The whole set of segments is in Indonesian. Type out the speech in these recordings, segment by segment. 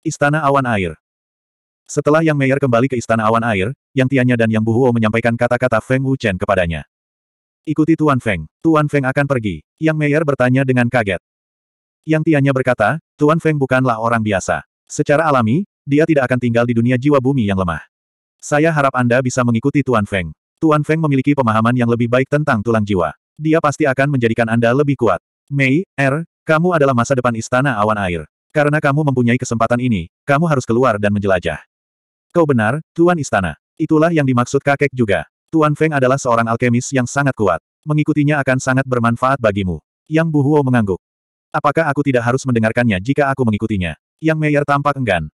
Istana Awan Air Setelah Yang Meyer kembali ke Istana Awan Air, Yang Tianya dan Yang Buhuo menyampaikan kata-kata Feng Wuchen kepadanya. Ikuti Tuan Feng. Tuan Feng akan pergi. Yang Meyer bertanya dengan kaget. Yang Tianya berkata, Tuan Feng bukanlah orang biasa. Secara alami, dia tidak akan tinggal di dunia jiwa bumi yang lemah. Saya harap Anda bisa mengikuti Tuan Feng. Tuan Feng memiliki pemahaman yang lebih baik tentang tulang jiwa. Dia pasti akan menjadikan Anda lebih kuat. Mei, Er, kamu adalah masa depan Istana Awan Air. Karena kamu mempunyai kesempatan ini, kamu harus keluar dan menjelajah. Kau benar, Tuan Istana. Itulah yang dimaksud kakek juga. Tuan Feng adalah seorang alkemis yang sangat kuat. Mengikutinya akan sangat bermanfaat bagimu. Yang Bu Huo mengangguk. Apakah aku tidak harus mendengarkannya jika aku mengikutinya? Yang Meyer tampak enggan.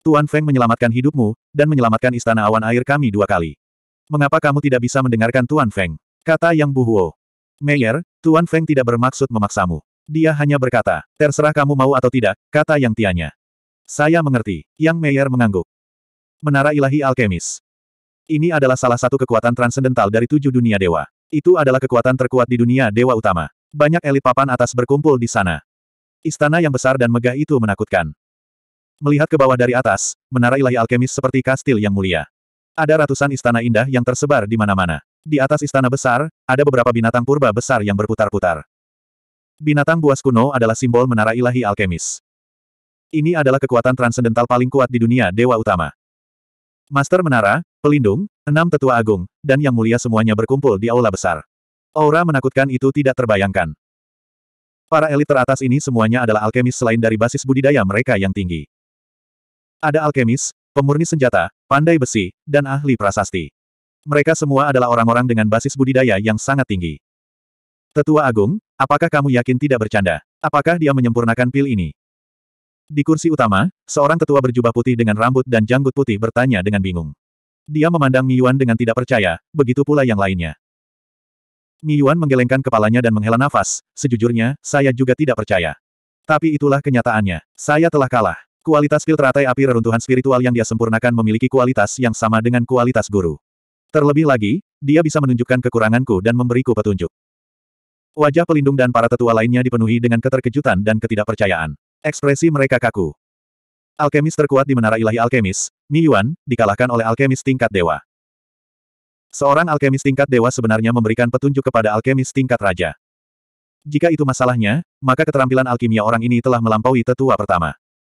Tuan Feng menyelamatkan hidupmu, dan menyelamatkan istana awan air kami dua kali. Mengapa kamu tidak bisa mendengarkan Tuan Feng? Kata Yang Bu Huo. Meyer, Tuan Feng tidak bermaksud memaksamu. Dia hanya berkata, terserah kamu mau atau tidak, kata yang tianya. Saya mengerti. Yang Meyer mengangguk. Menara Ilahi Alkemis. Ini adalah salah satu kekuatan transendental dari tujuh dunia dewa. Itu adalah kekuatan terkuat di dunia dewa utama. Banyak elit papan atas berkumpul di sana. Istana yang besar dan megah itu menakutkan. Melihat ke bawah dari atas, menara ilahi alkemis seperti kastil yang mulia. Ada ratusan istana indah yang tersebar di mana-mana. Di atas istana besar, ada beberapa binatang purba besar yang berputar-putar. Binatang buas kuno adalah simbol menara ilahi alkemis. Ini adalah kekuatan transendental paling kuat di dunia Dewa Utama. Master Menara, Pelindung, Enam Tetua Agung, dan Yang Mulia semuanya berkumpul di Aula Besar. Aura menakutkan itu tidak terbayangkan. Para elit teratas ini semuanya adalah alkemis selain dari basis budidaya mereka yang tinggi. Ada alkemis, pemurni senjata, pandai besi, dan ahli prasasti. Mereka semua adalah orang-orang dengan basis budidaya yang sangat tinggi. Tetua Agung, Apakah kamu yakin tidak bercanda? Apakah dia menyempurnakan pil ini? Di kursi utama, seorang tetua berjubah putih dengan rambut dan janggut putih bertanya dengan bingung. Dia memandang Mi Yuan dengan tidak percaya, begitu pula yang lainnya. Mi Yuan menggelengkan kepalanya dan menghela nafas, sejujurnya, saya juga tidak percaya. Tapi itulah kenyataannya, saya telah kalah. Kualitas pil teratai api reruntuhan spiritual yang dia sempurnakan memiliki kualitas yang sama dengan kualitas guru. Terlebih lagi, dia bisa menunjukkan kekuranganku dan memberiku petunjuk. Wajah pelindung dan para tetua lainnya dipenuhi dengan keterkejutan dan ketidakpercayaan. Ekspresi mereka kaku. Alkemis terkuat di Menara Ilahi Alkemis, Mi Yuan, dikalahkan oleh alkemis tingkat dewa. Seorang alkemis tingkat dewa sebenarnya memberikan petunjuk kepada alkemis tingkat raja. Jika itu masalahnya, maka keterampilan alkimia orang ini telah melampaui tetua pertama.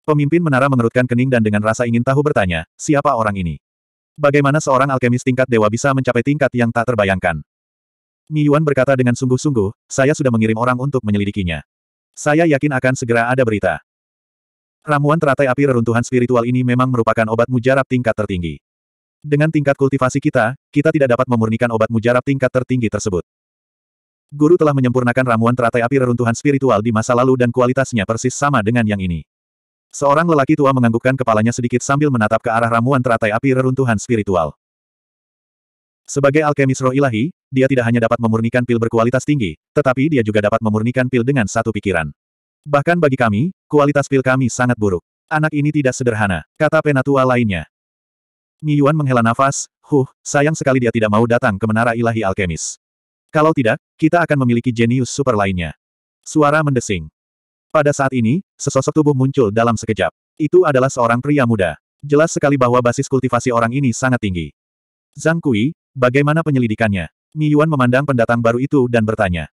Pemimpin menara mengerutkan kening dan dengan rasa ingin tahu bertanya, siapa orang ini? Bagaimana seorang alkemis tingkat dewa bisa mencapai tingkat yang tak terbayangkan? Mi Yuan berkata dengan sungguh-sungguh, saya sudah mengirim orang untuk menyelidikinya. Saya yakin akan segera ada berita. Ramuan teratai api reruntuhan spiritual ini memang merupakan obat mujarab tingkat tertinggi. Dengan tingkat kultivasi kita, kita tidak dapat memurnikan obat mujarab tingkat tertinggi tersebut. Guru telah menyempurnakan ramuan teratai api reruntuhan spiritual di masa lalu dan kualitasnya persis sama dengan yang ini. Seorang lelaki tua menganggukkan kepalanya sedikit sambil menatap ke arah ramuan teratai api reruntuhan spiritual. Sebagai alkemis roh ilahi, dia tidak hanya dapat memurnikan pil berkualitas tinggi, tetapi dia juga dapat memurnikan pil dengan satu pikiran. Bahkan bagi kami, kualitas pil kami sangat buruk. Anak ini tidak sederhana, kata penatua lainnya. Mi Yuan menghela nafas, huh, sayang sekali dia tidak mau datang ke menara ilahi alkemis. Kalau tidak, kita akan memiliki jenius super lainnya. Suara mendesing. Pada saat ini, sesosok tubuh muncul dalam sekejap. Itu adalah seorang pria muda. Jelas sekali bahwa basis kultivasi orang ini sangat tinggi. Zhang Kui, bagaimana penyelidikannya? Mi Yuan memandang pendatang baru itu dan bertanya.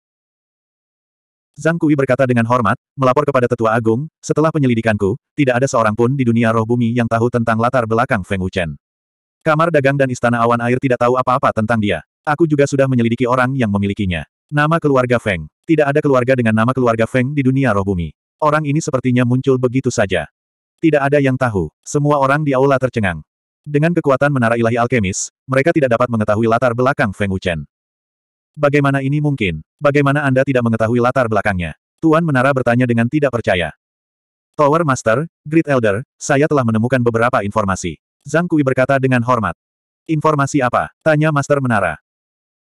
Zhang Kui berkata dengan hormat, melapor kepada Tetua Agung, setelah penyelidikanku, tidak ada seorang pun di dunia roh bumi yang tahu tentang latar belakang Feng Wuchen. Kamar dagang dan istana awan air tidak tahu apa-apa tentang dia. Aku juga sudah menyelidiki orang yang memilikinya. Nama keluarga Feng. Tidak ada keluarga dengan nama keluarga Feng di dunia roh bumi. Orang ini sepertinya muncul begitu saja. Tidak ada yang tahu. Semua orang di aula tercengang. Dengan kekuatan menara ilahi alkemis, mereka tidak dapat mengetahui latar belakang Feng Wuchen. Bagaimana ini mungkin? Bagaimana Anda tidak mengetahui latar belakangnya? Tuan Menara bertanya dengan tidak percaya. Tower Master, Great Elder, saya telah menemukan beberapa informasi. Zhang Kui berkata dengan hormat. Informasi apa? Tanya Master Menara.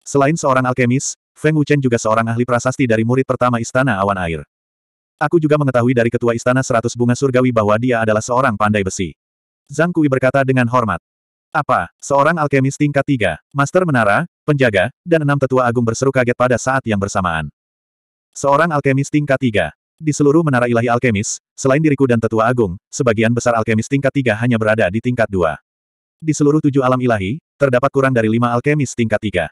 Selain seorang alkemis, Feng Wuchen juga seorang ahli prasasti dari murid pertama Istana Awan Air. Aku juga mengetahui dari Ketua Istana Seratus Bunga Surgawi bahwa dia adalah seorang pandai besi. Zhang Kui berkata dengan hormat. Apa, seorang alkemis tingkat tiga, master menara, penjaga, dan enam tetua agung berseru kaget pada saat yang bersamaan. Seorang alkemis tingkat tiga. Di seluruh menara ilahi alkemis, selain diriku dan tetua agung, sebagian besar alkemis tingkat tiga hanya berada di tingkat dua. Di seluruh tujuh alam ilahi, terdapat kurang dari lima alkemis tingkat tiga.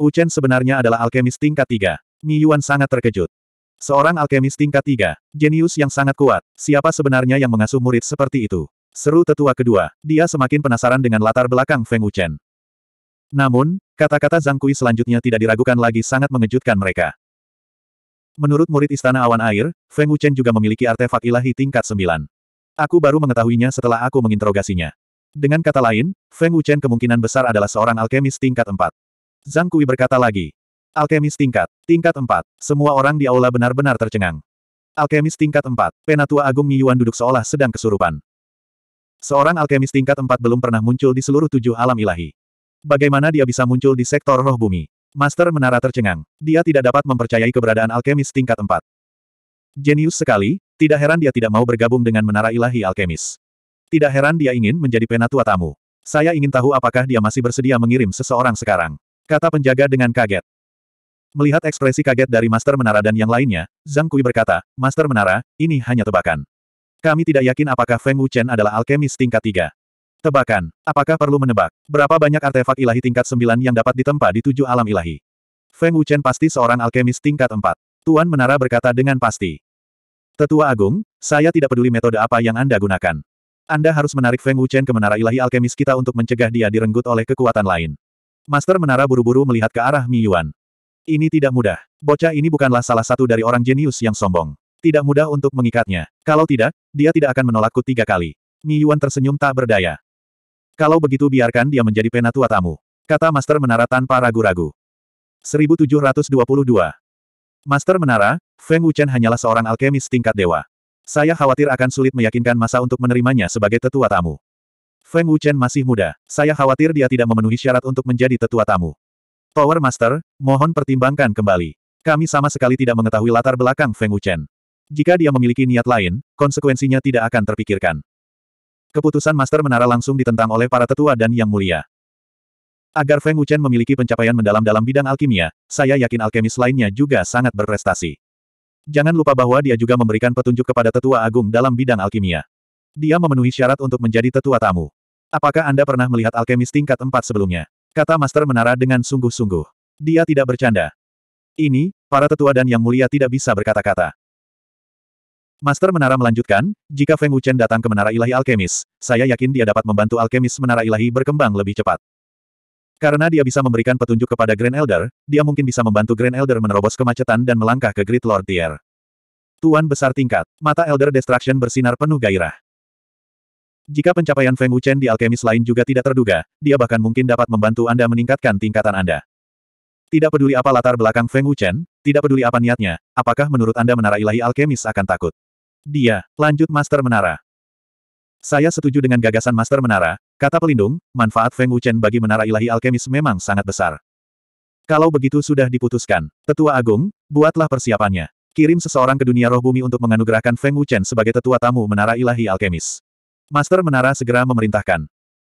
Uchen sebenarnya adalah alkemis tingkat tiga. Mi Yuan sangat terkejut. Seorang alkemis tingkat tiga, jenius yang sangat kuat, siapa sebenarnya yang mengasuh murid seperti itu? Seru tetua kedua, dia semakin penasaran dengan latar belakang Feng Wuchen. Namun, kata-kata Zhang Kui selanjutnya tidak diragukan lagi sangat mengejutkan mereka. Menurut murid Istana Awan Air, Feng Wuchen juga memiliki artefak ilahi tingkat 9. Aku baru mengetahuinya setelah aku menginterogasinya. Dengan kata lain, Feng Wuchen kemungkinan besar adalah seorang alkemis tingkat 4. Zhang Kui berkata lagi. Alkemis tingkat, tingkat 4. Semua orang di aula benar-benar tercengang. Alkemis tingkat 4, Penatua Agung Mi Yuan duduk seolah sedang kesurupan. Seorang alkemis tingkat empat belum pernah muncul di seluruh tujuh alam ilahi. Bagaimana dia bisa muncul di sektor roh bumi? Master Menara tercengang. Dia tidak dapat mempercayai keberadaan alkemis tingkat empat. Jenius sekali, tidak heran dia tidak mau bergabung dengan Menara Ilahi Alkemis. Tidak heran dia ingin menjadi penatua tamu. Saya ingin tahu apakah dia masih bersedia mengirim seseorang sekarang. Kata penjaga dengan kaget. Melihat ekspresi kaget dari Master Menara dan yang lainnya, Zhang Kui berkata, Master Menara, ini hanya tebakan. Kami tidak yakin apakah Feng Wuchen adalah alkemis tingkat tiga. Tebakan. Apakah perlu menebak? Berapa banyak artefak ilahi tingkat sembilan yang dapat ditempa di tujuh alam ilahi? Feng Wuchen pasti seorang alkemis tingkat empat. Tuan Menara berkata dengan pasti. Tetua Agung, saya tidak peduli metode apa yang Anda gunakan. Anda harus menarik Feng Wuchen ke Menara Ilahi Alkemis kita untuk mencegah dia direnggut oleh kekuatan lain. Master Menara buru-buru melihat ke arah Mi Yuan. Ini tidak mudah. Bocah ini bukanlah salah satu dari orang jenius yang sombong. Tidak mudah untuk mengikatnya. Kalau tidak, dia tidak akan menolakku tiga kali. Mi Yuan tersenyum tak berdaya. Kalau begitu biarkan dia menjadi penatua tamu. Kata Master Menara tanpa ragu-ragu. 1722 Master Menara, Feng Wuchen hanyalah seorang alkemis tingkat dewa. Saya khawatir akan sulit meyakinkan masa untuk menerimanya sebagai tetua tamu. Feng Wuchen masih muda. Saya khawatir dia tidak memenuhi syarat untuk menjadi tetua tamu. Tower Master, mohon pertimbangkan kembali. Kami sama sekali tidak mengetahui latar belakang Feng Wuchen. Jika dia memiliki niat lain, konsekuensinya tidak akan terpikirkan. Keputusan Master Menara langsung ditentang oleh para tetua dan yang mulia. Agar Feng Wuchen memiliki pencapaian mendalam dalam bidang alkimia, saya yakin alkemis lainnya juga sangat berprestasi. Jangan lupa bahwa dia juga memberikan petunjuk kepada tetua agung dalam bidang alkimia. Dia memenuhi syarat untuk menjadi tetua tamu. Apakah Anda pernah melihat alkemis tingkat 4 sebelumnya? Kata Master Menara dengan sungguh-sungguh. Dia tidak bercanda. Ini, para tetua dan yang mulia tidak bisa berkata-kata. Master Menara melanjutkan, jika Feng Wuchen datang ke Menara Ilahi Alkemis, saya yakin dia dapat membantu Alkemis Menara Ilahi berkembang lebih cepat. Karena dia bisa memberikan petunjuk kepada Grand Elder, dia mungkin bisa membantu Grand Elder menerobos kemacetan dan melangkah ke Great Lord Tier. Tuan besar tingkat, mata Elder Destruction bersinar penuh gairah. Jika pencapaian Feng Wuchen di alkemis lain juga tidak terduga, dia bahkan mungkin dapat membantu Anda meningkatkan tingkatan Anda. Tidak peduli apa latar belakang Feng Wuchen, tidak peduli apa niatnya, apakah menurut Anda menara ilahi alkemis akan takut? Dia, lanjut Master Menara. Saya setuju dengan gagasan Master Menara, kata pelindung, manfaat Feng Wuchen bagi Menara Ilahi Alkemis memang sangat besar. Kalau begitu sudah diputuskan, Tetua Agung, buatlah persiapannya. Kirim seseorang ke dunia roh bumi untuk menganugerahkan Feng Wuchen sebagai tetua tamu Menara Ilahi Alkemis. Master Menara segera memerintahkan.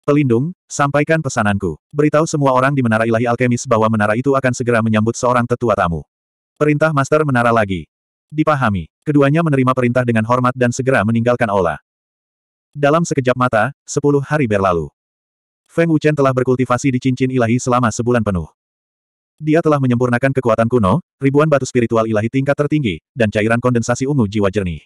Pelindung, sampaikan pesananku. Beritahu semua orang di Menara Ilahi Alkemis bahwa menara itu akan segera menyambut seorang tetua tamu. Perintah Master Menara lagi. Dipahami. Keduanya menerima perintah dengan hormat dan segera meninggalkan Ola. Dalam sekejap mata, sepuluh hari berlalu. Feng Wuchen telah berkultivasi di cincin ilahi selama sebulan penuh. Dia telah menyempurnakan kekuatan kuno, ribuan batu spiritual ilahi tingkat tertinggi, dan cairan kondensasi ungu jiwa jernih.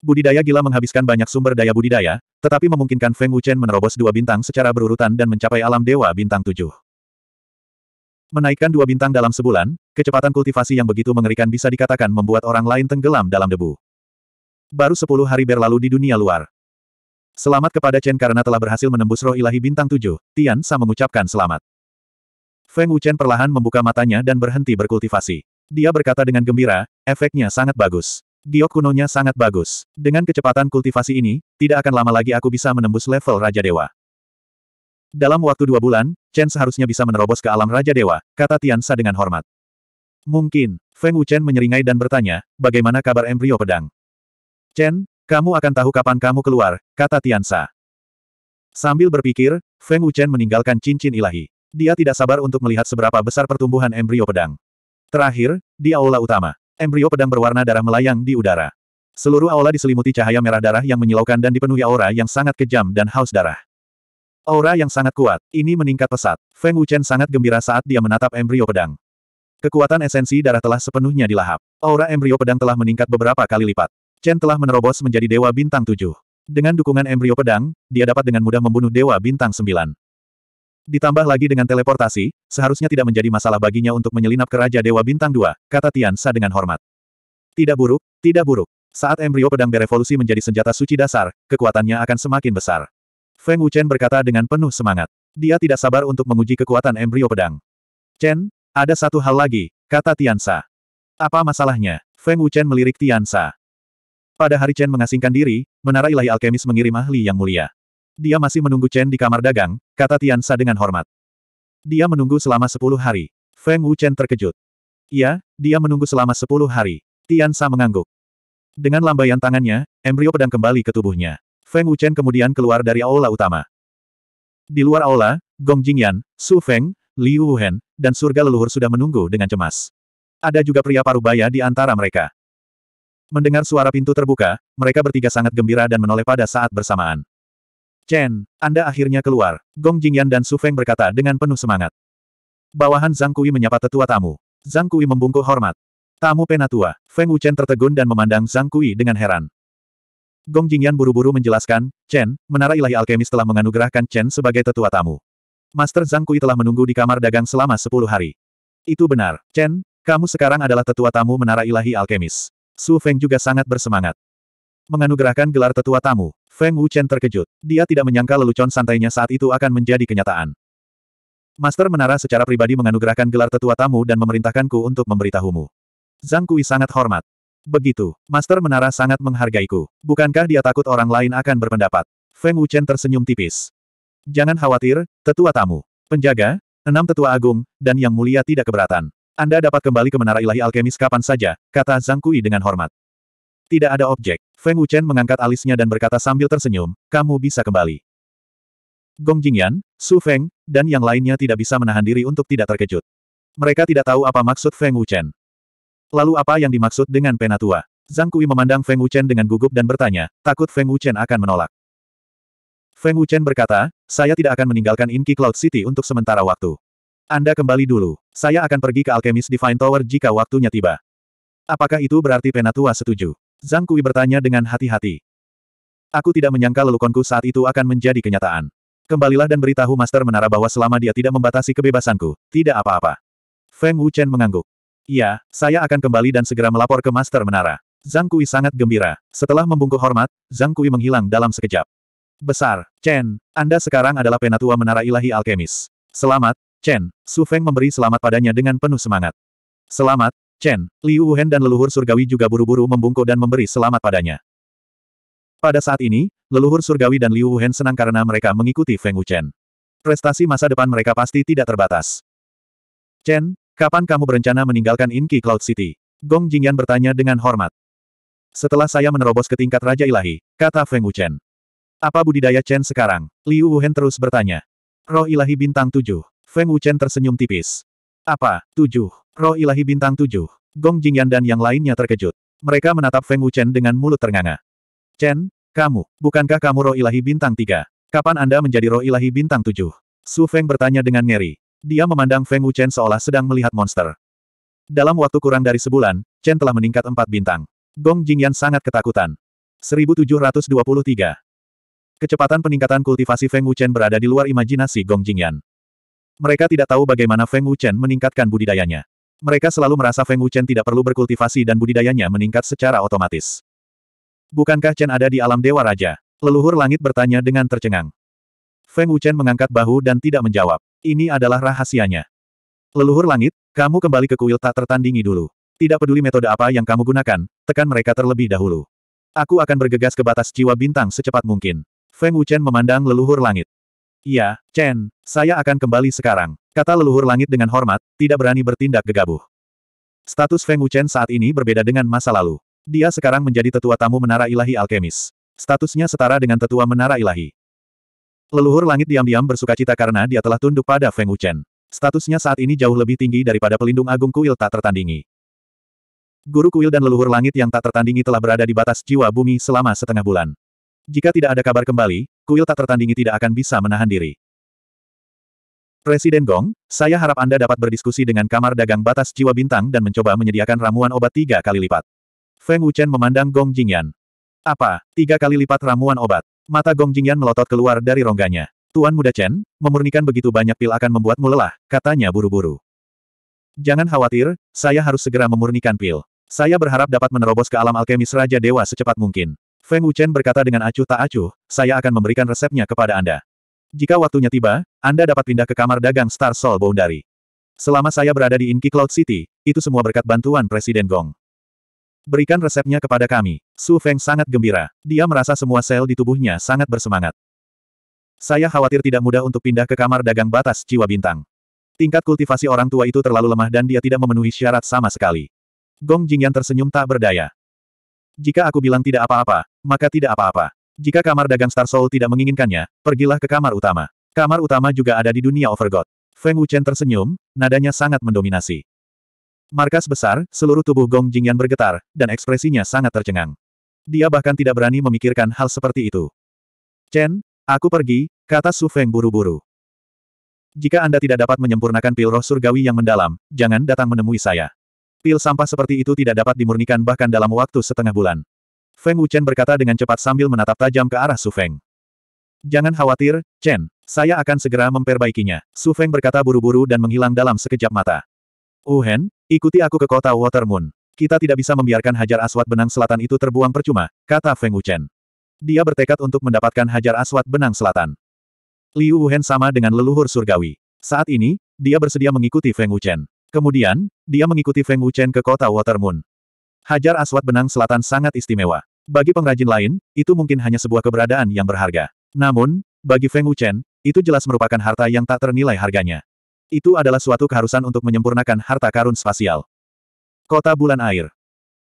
Budidaya gila menghabiskan banyak sumber daya budidaya, tetapi memungkinkan Feng Wuchen menerobos dua bintang secara berurutan dan mencapai alam dewa bintang tujuh. Menaikkan dua bintang dalam sebulan, kecepatan kultivasi yang begitu mengerikan bisa dikatakan membuat orang lain tenggelam dalam debu. Baru sepuluh hari berlalu di dunia luar. Selamat kepada Chen karena telah berhasil menembus roh ilahi bintang tujuh, Tian Sa mengucapkan selamat. Feng Wuchen perlahan membuka matanya dan berhenti berkultivasi. Dia berkata dengan gembira, efeknya sangat bagus. Giok kunonya sangat bagus. Dengan kecepatan kultivasi ini, tidak akan lama lagi aku bisa menembus level Raja Dewa. Dalam waktu dua bulan, Chen seharusnya bisa menerobos ke alam Raja Dewa, kata Tian Sa dengan hormat. Mungkin, Feng Wuchen menyeringai dan bertanya, bagaimana kabar embrio pedang? Chen, kamu akan tahu kapan kamu keluar, kata Tian Sa. Sambil berpikir, Feng Wuchen meninggalkan cincin ilahi. Dia tidak sabar untuk melihat seberapa besar pertumbuhan embrio pedang. Terakhir, di aula utama, embrio pedang berwarna darah melayang di udara. Seluruh aula diselimuti cahaya merah darah yang menyilaukan dan dipenuhi aura yang sangat kejam dan haus darah. Aura yang sangat kuat, ini meningkat pesat. Feng Wuchen sangat gembira saat dia menatap embrio pedang. Kekuatan esensi darah telah sepenuhnya dilahap. Aura embrio pedang telah meningkat beberapa kali lipat. Chen telah menerobos menjadi dewa bintang tujuh. Dengan dukungan embrio pedang, dia dapat dengan mudah membunuh dewa bintang sembilan. Ditambah lagi dengan teleportasi, seharusnya tidak menjadi masalah baginya untuk menyelinap ke Raja Dewa Bintang 2, kata Tian Sa dengan hormat. Tidak buruk, tidak buruk. Saat embrio pedang berevolusi menjadi senjata suci dasar, kekuatannya akan semakin besar. Feng Wuchen berkata dengan penuh semangat. Dia tidak sabar untuk menguji kekuatan embrio pedang. Chen, ada satu hal lagi, kata Tiansa. Apa masalahnya? Feng Wuchen melirik Tiansa. Pada hari Chen mengasingkan diri, menara ilahi alkemis mengirim ahli yang mulia. Dia masih menunggu Chen di kamar dagang, kata Tiansa dengan hormat. Dia menunggu selama sepuluh hari. Feng Wuchen terkejut. Iya, dia menunggu selama sepuluh hari. Tiansa mengangguk. Dengan lambaian tangannya, embrio pedang kembali ke tubuhnya. Feng Wuchen kemudian keluar dari aula utama. Di luar aula, Gong Jingyan, Su Feng, Liu Wuhen, dan surga leluhur sudah menunggu dengan cemas. Ada juga pria parubaya di antara mereka. Mendengar suara pintu terbuka, mereka bertiga sangat gembira dan menoleh pada saat bersamaan. Chen, Anda akhirnya keluar, Gong Jingyan dan Su Feng berkata dengan penuh semangat. Bawahan Zhang Kui menyapa tetua tamu. Zhang Kui membungkuk hormat. Tamu penatua, Feng Wuchen tertegun dan memandang Zhang Kui dengan heran. Gong Jingyan buru-buru menjelaskan, Chen, Menara Ilahi Alkemis telah menganugerahkan Chen sebagai tetua tamu. Master Zhang Kui telah menunggu di kamar dagang selama sepuluh hari. Itu benar, Chen, kamu sekarang adalah tetua tamu Menara Ilahi Alkemis. Su Feng juga sangat bersemangat. Menganugerahkan gelar tetua tamu, Feng Wu Chen terkejut. Dia tidak menyangka lelucon santainya saat itu akan menjadi kenyataan. Master Menara secara pribadi menganugerahkan gelar tetua tamu dan memerintahkanku untuk memberitahumu. Zhang Kui sangat hormat begitu. Master Menara sangat menghargaiku. Bukankah dia takut orang lain akan berpendapat? Feng Wuchen tersenyum tipis. Jangan khawatir, tetua tamu. Penjaga, enam tetua agung, dan yang mulia tidak keberatan. Anda dapat kembali ke Menara Ilahi Alkemis kapan saja, kata Zhang Kui dengan hormat. Tidak ada objek. Feng Wuchen mengangkat alisnya dan berkata sambil tersenyum, kamu bisa kembali. Gong Jingyan, Su Feng, dan yang lainnya tidak bisa menahan diri untuk tidak terkejut. Mereka tidak tahu apa maksud Feng Wuchen. Lalu apa yang dimaksud dengan penatua? Zhang Kui memandang Feng Wuchen dengan gugup dan bertanya, takut Feng Wuchen akan menolak. Feng Wuchen berkata, saya tidak akan meninggalkan Inki Cloud City untuk sementara waktu. Anda kembali dulu. Saya akan pergi ke Alchemist Divine Tower jika waktunya tiba. Apakah itu berarti Penatua setuju? Zhang Kui bertanya dengan hati-hati. Aku tidak menyangka lelukonku saat itu akan menjadi kenyataan. Kembalilah dan beritahu Master Menara bahwa selama dia tidak membatasi kebebasanku, tidak apa-apa. Feng Wuchen mengangguk. Iya, saya akan kembali dan segera melapor ke Master Menara. Zhang Kui sangat gembira. Setelah membungkuk hormat, Zhang Kui menghilang dalam sekejap. Besar, Chen, Anda sekarang adalah penatua Menara Ilahi Alkemis. Selamat, Chen. Su Feng memberi selamat padanya dengan penuh semangat. Selamat, Chen. Liu Wuhan dan leluhur surgawi juga buru-buru membungkuk dan memberi selamat padanya. Pada saat ini, leluhur surgawi dan Liu Wuhan senang karena mereka mengikuti Feng Wuchen. Prestasi masa depan mereka pasti tidak terbatas. Chen, Kapan kamu berencana meninggalkan Inki Cloud City? Gong Jingyan bertanya dengan hormat. Setelah saya menerobos ke tingkat Raja Ilahi, kata Feng Wuchen. Apa budidaya Chen sekarang? Liu Wuhen terus bertanya. Roh Ilahi Bintang 7. Feng Wuchen tersenyum tipis. Apa? 7. Roh Ilahi Bintang 7. Gong Jingyan dan yang lainnya terkejut. Mereka menatap Feng Wuchen dengan mulut ternganga. Chen, kamu, bukankah kamu roh ilahi bintang tiga? Kapan Anda menjadi roh ilahi bintang tujuh? Su Feng bertanya dengan ngeri. Dia memandang Feng Wuchen seolah sedang melihat monster. Dalam waktu kurang dari sebulan, Chen telah meningkat empat bintang. Gong Jingyan sangat ketakutan. 1723. Kecepatan peningkatan kultivasi Feng Wuchen berada di luar imajinasi Gong Jingyan. Mereka tidak tahu bagaimana Feng Wuchen meningkatkan budidayanya. Mereka selalu merasa Feng Wuchen tidak perlu berkultivasi dan budidayanya meningkat secara otomatis. Bukankah Chen ada di alam Dewa Raja? Leluhur langit bertanya dengan tercengang. Feng Wuchen mengangkat bahu dan tidak menjawab. Ini adalah rahasianya. Leluhur langit, kamu kembali ke kuil tak tertandingi dulu. Tidak peduli metode apa yang kamu gunakan, tekan mereka terlebih dahulu. Aku akan bergegas ke batas jiwa bintang secepat mungkin. Feng Wuchen memandang leluhur langit. Iya, Chen, saya akan kembali sekarang. Kata leluhur langit dengan hormat, tidak berani bertindak gegabah. Status Feng Wuchen saat ini berbeda dengan masa lalu. Dia sekarang menjadi tetua tamu menara ilahi alkemis. Statusnya setara dengan tetua menara ilahi. Leluhur langit diam-diam bersuka cita karena dia telah tunduk pada Feng Wuchen. Statusnya saat ini jauh lebih tinggi daripada pelindung agung kuil tak tertandingi. Guru kuil dan leluhur langit yang tak tertandingi telah berada di batas jiwa bumi selama setengah bulan. Jika tidak ada kabar kembali, kuil tak tertandingi tidak akan bisa menahan diri. Presiden Gong, saya harap Anda dapat berdiskusi dengan kamar dagang batas jiwa bintang dan mencoba menyediakan ramuan obat tiga kali lipat. Feng Wuchen memandang Gong Jingyan. Apa, tiga kali lipat ramuan obat? Mata Gong Jingyan melotot keluar dari rongganya. Tuan Muda Chen, memurnikan begitu banyak pil akan membuatmu lelah, katanya buru-buru. Jangan khawatir, saya harus segera memurnikan pil. Saya berharap dapat menerobos ke alam alkemis Raja Dewa secepat mungkin. Feng Wuchen berkata dengan acuh tak acuh, saya akan memberikan resepnya kepada Anda. Jika waktunya tiba, Anda dapat pindah ke kamar dagang Star Soul Boundary. Selama saya berada di Inki Cloud City, itu semua berkat bantuan Presiden Gong. Berikan resepnya kepada kami. Su Feng sangat gembira. Dia merasa semua sel di tubuhnya sangat bersemangat. Saya khawatir tidak mudah untuk pindah ke kamar dagang batas jiwa bintang. Tingkat kultivasi orang tua itu terlalu lemah dan dia tidak memenuhi syarat sama sekali. Gong Jingyan tersenyum tak berdaya. Jika aku bilang tidak apa-apa, maka tidak apa-apa. Jika kamar dagang Star Soul tidak menginginkannya, pergilah ke kamar utama. Kamar utama juga ada di dunia Overgod. Feng Wuchen tersenyum, nadanya sangat mendominasi. Markas besar, seluruh tubuh Gong Jingyan bergetar, dan ekspresinya sangat tercengang. Dia bahkan tidak berani memikirkan hal seperti itu. Chen, aku pergi, kata Su Feng buru-buru. Jika Anda tidak dapat menyempurnakan pil roh surgawi yang mendalam, jangan datang menemui saya. Pil sampah seperti itu tidak dapat dimurnikan bahkan dalam waktu setengah bulan. Feng Wuchen berkata dengan cepat sambil menatap tajam ke arah Su Feng. Jangan khawatir, Chen, saya akan segera memperbaikinya. Su Feng berkata buru-buru dan menghilang dalam sekejap mata. Uhen, oh, ikuti aku ke kota Watermoon. Kita tidak bisa membiarkan hajar aswat benang selatan itu terbuang percuma, kata Feng Wuchen. Dia bertekad untuk mendapatkan hajar aswat benang selatan. Liu Wuhan sama dengan leluhur surgawi. Saat ini, dia bersedia mengikuti Feng Wuchen. Kemudian, dia mengikuti Feng Wuchen ke kota Watermoon. Hajar aswat benang selatan sangat istimewa. Bagi pengrajin lain, itu mungkin hanya sebuah keberadaan yang berharga. Namun, bagi Feng Wuchen, itu jelas merupakan harta yang tak ternilai harganya. Itu adalah suatu keharusan untuk menyempurnakan harta karun spasial. Kota Bulan Air.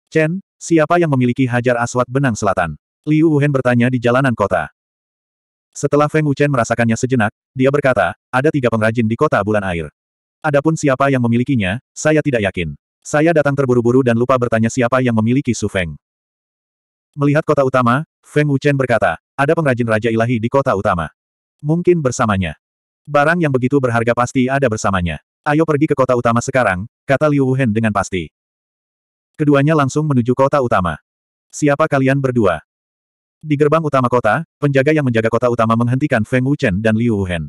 Chen, siapa yang memiliki hajar aswat benang selatan? Liu Wuhen bertanya di jalanan kota. Setelah Feng Wuchen merasakannya sejenak, dia berkata, ada tiga pengrajin di kota Bulan Air. Adapun siapa yang memilikinya, saya tidak yakin. Saya datang terburu-buru dan lupa bertanya siapa yang memiliki Su Feng. Melihat kota utama, Feng Wuchen berkata, ada pengrajin Raja Ilahi di kota utama. Mungkin bersamanya. Barang yang begitu berharga pasti ada bersamanya. Ayo pergi ke kota utama sekarang, kata Liu Wuhen dengan pasti. Keduanya langsung menuju kota utama. Siapa kalian berdua? Di gerbang utama kota, penjaga yang menjaga kota utama menghentikan Feng Wuchen dan Liu Wuhen.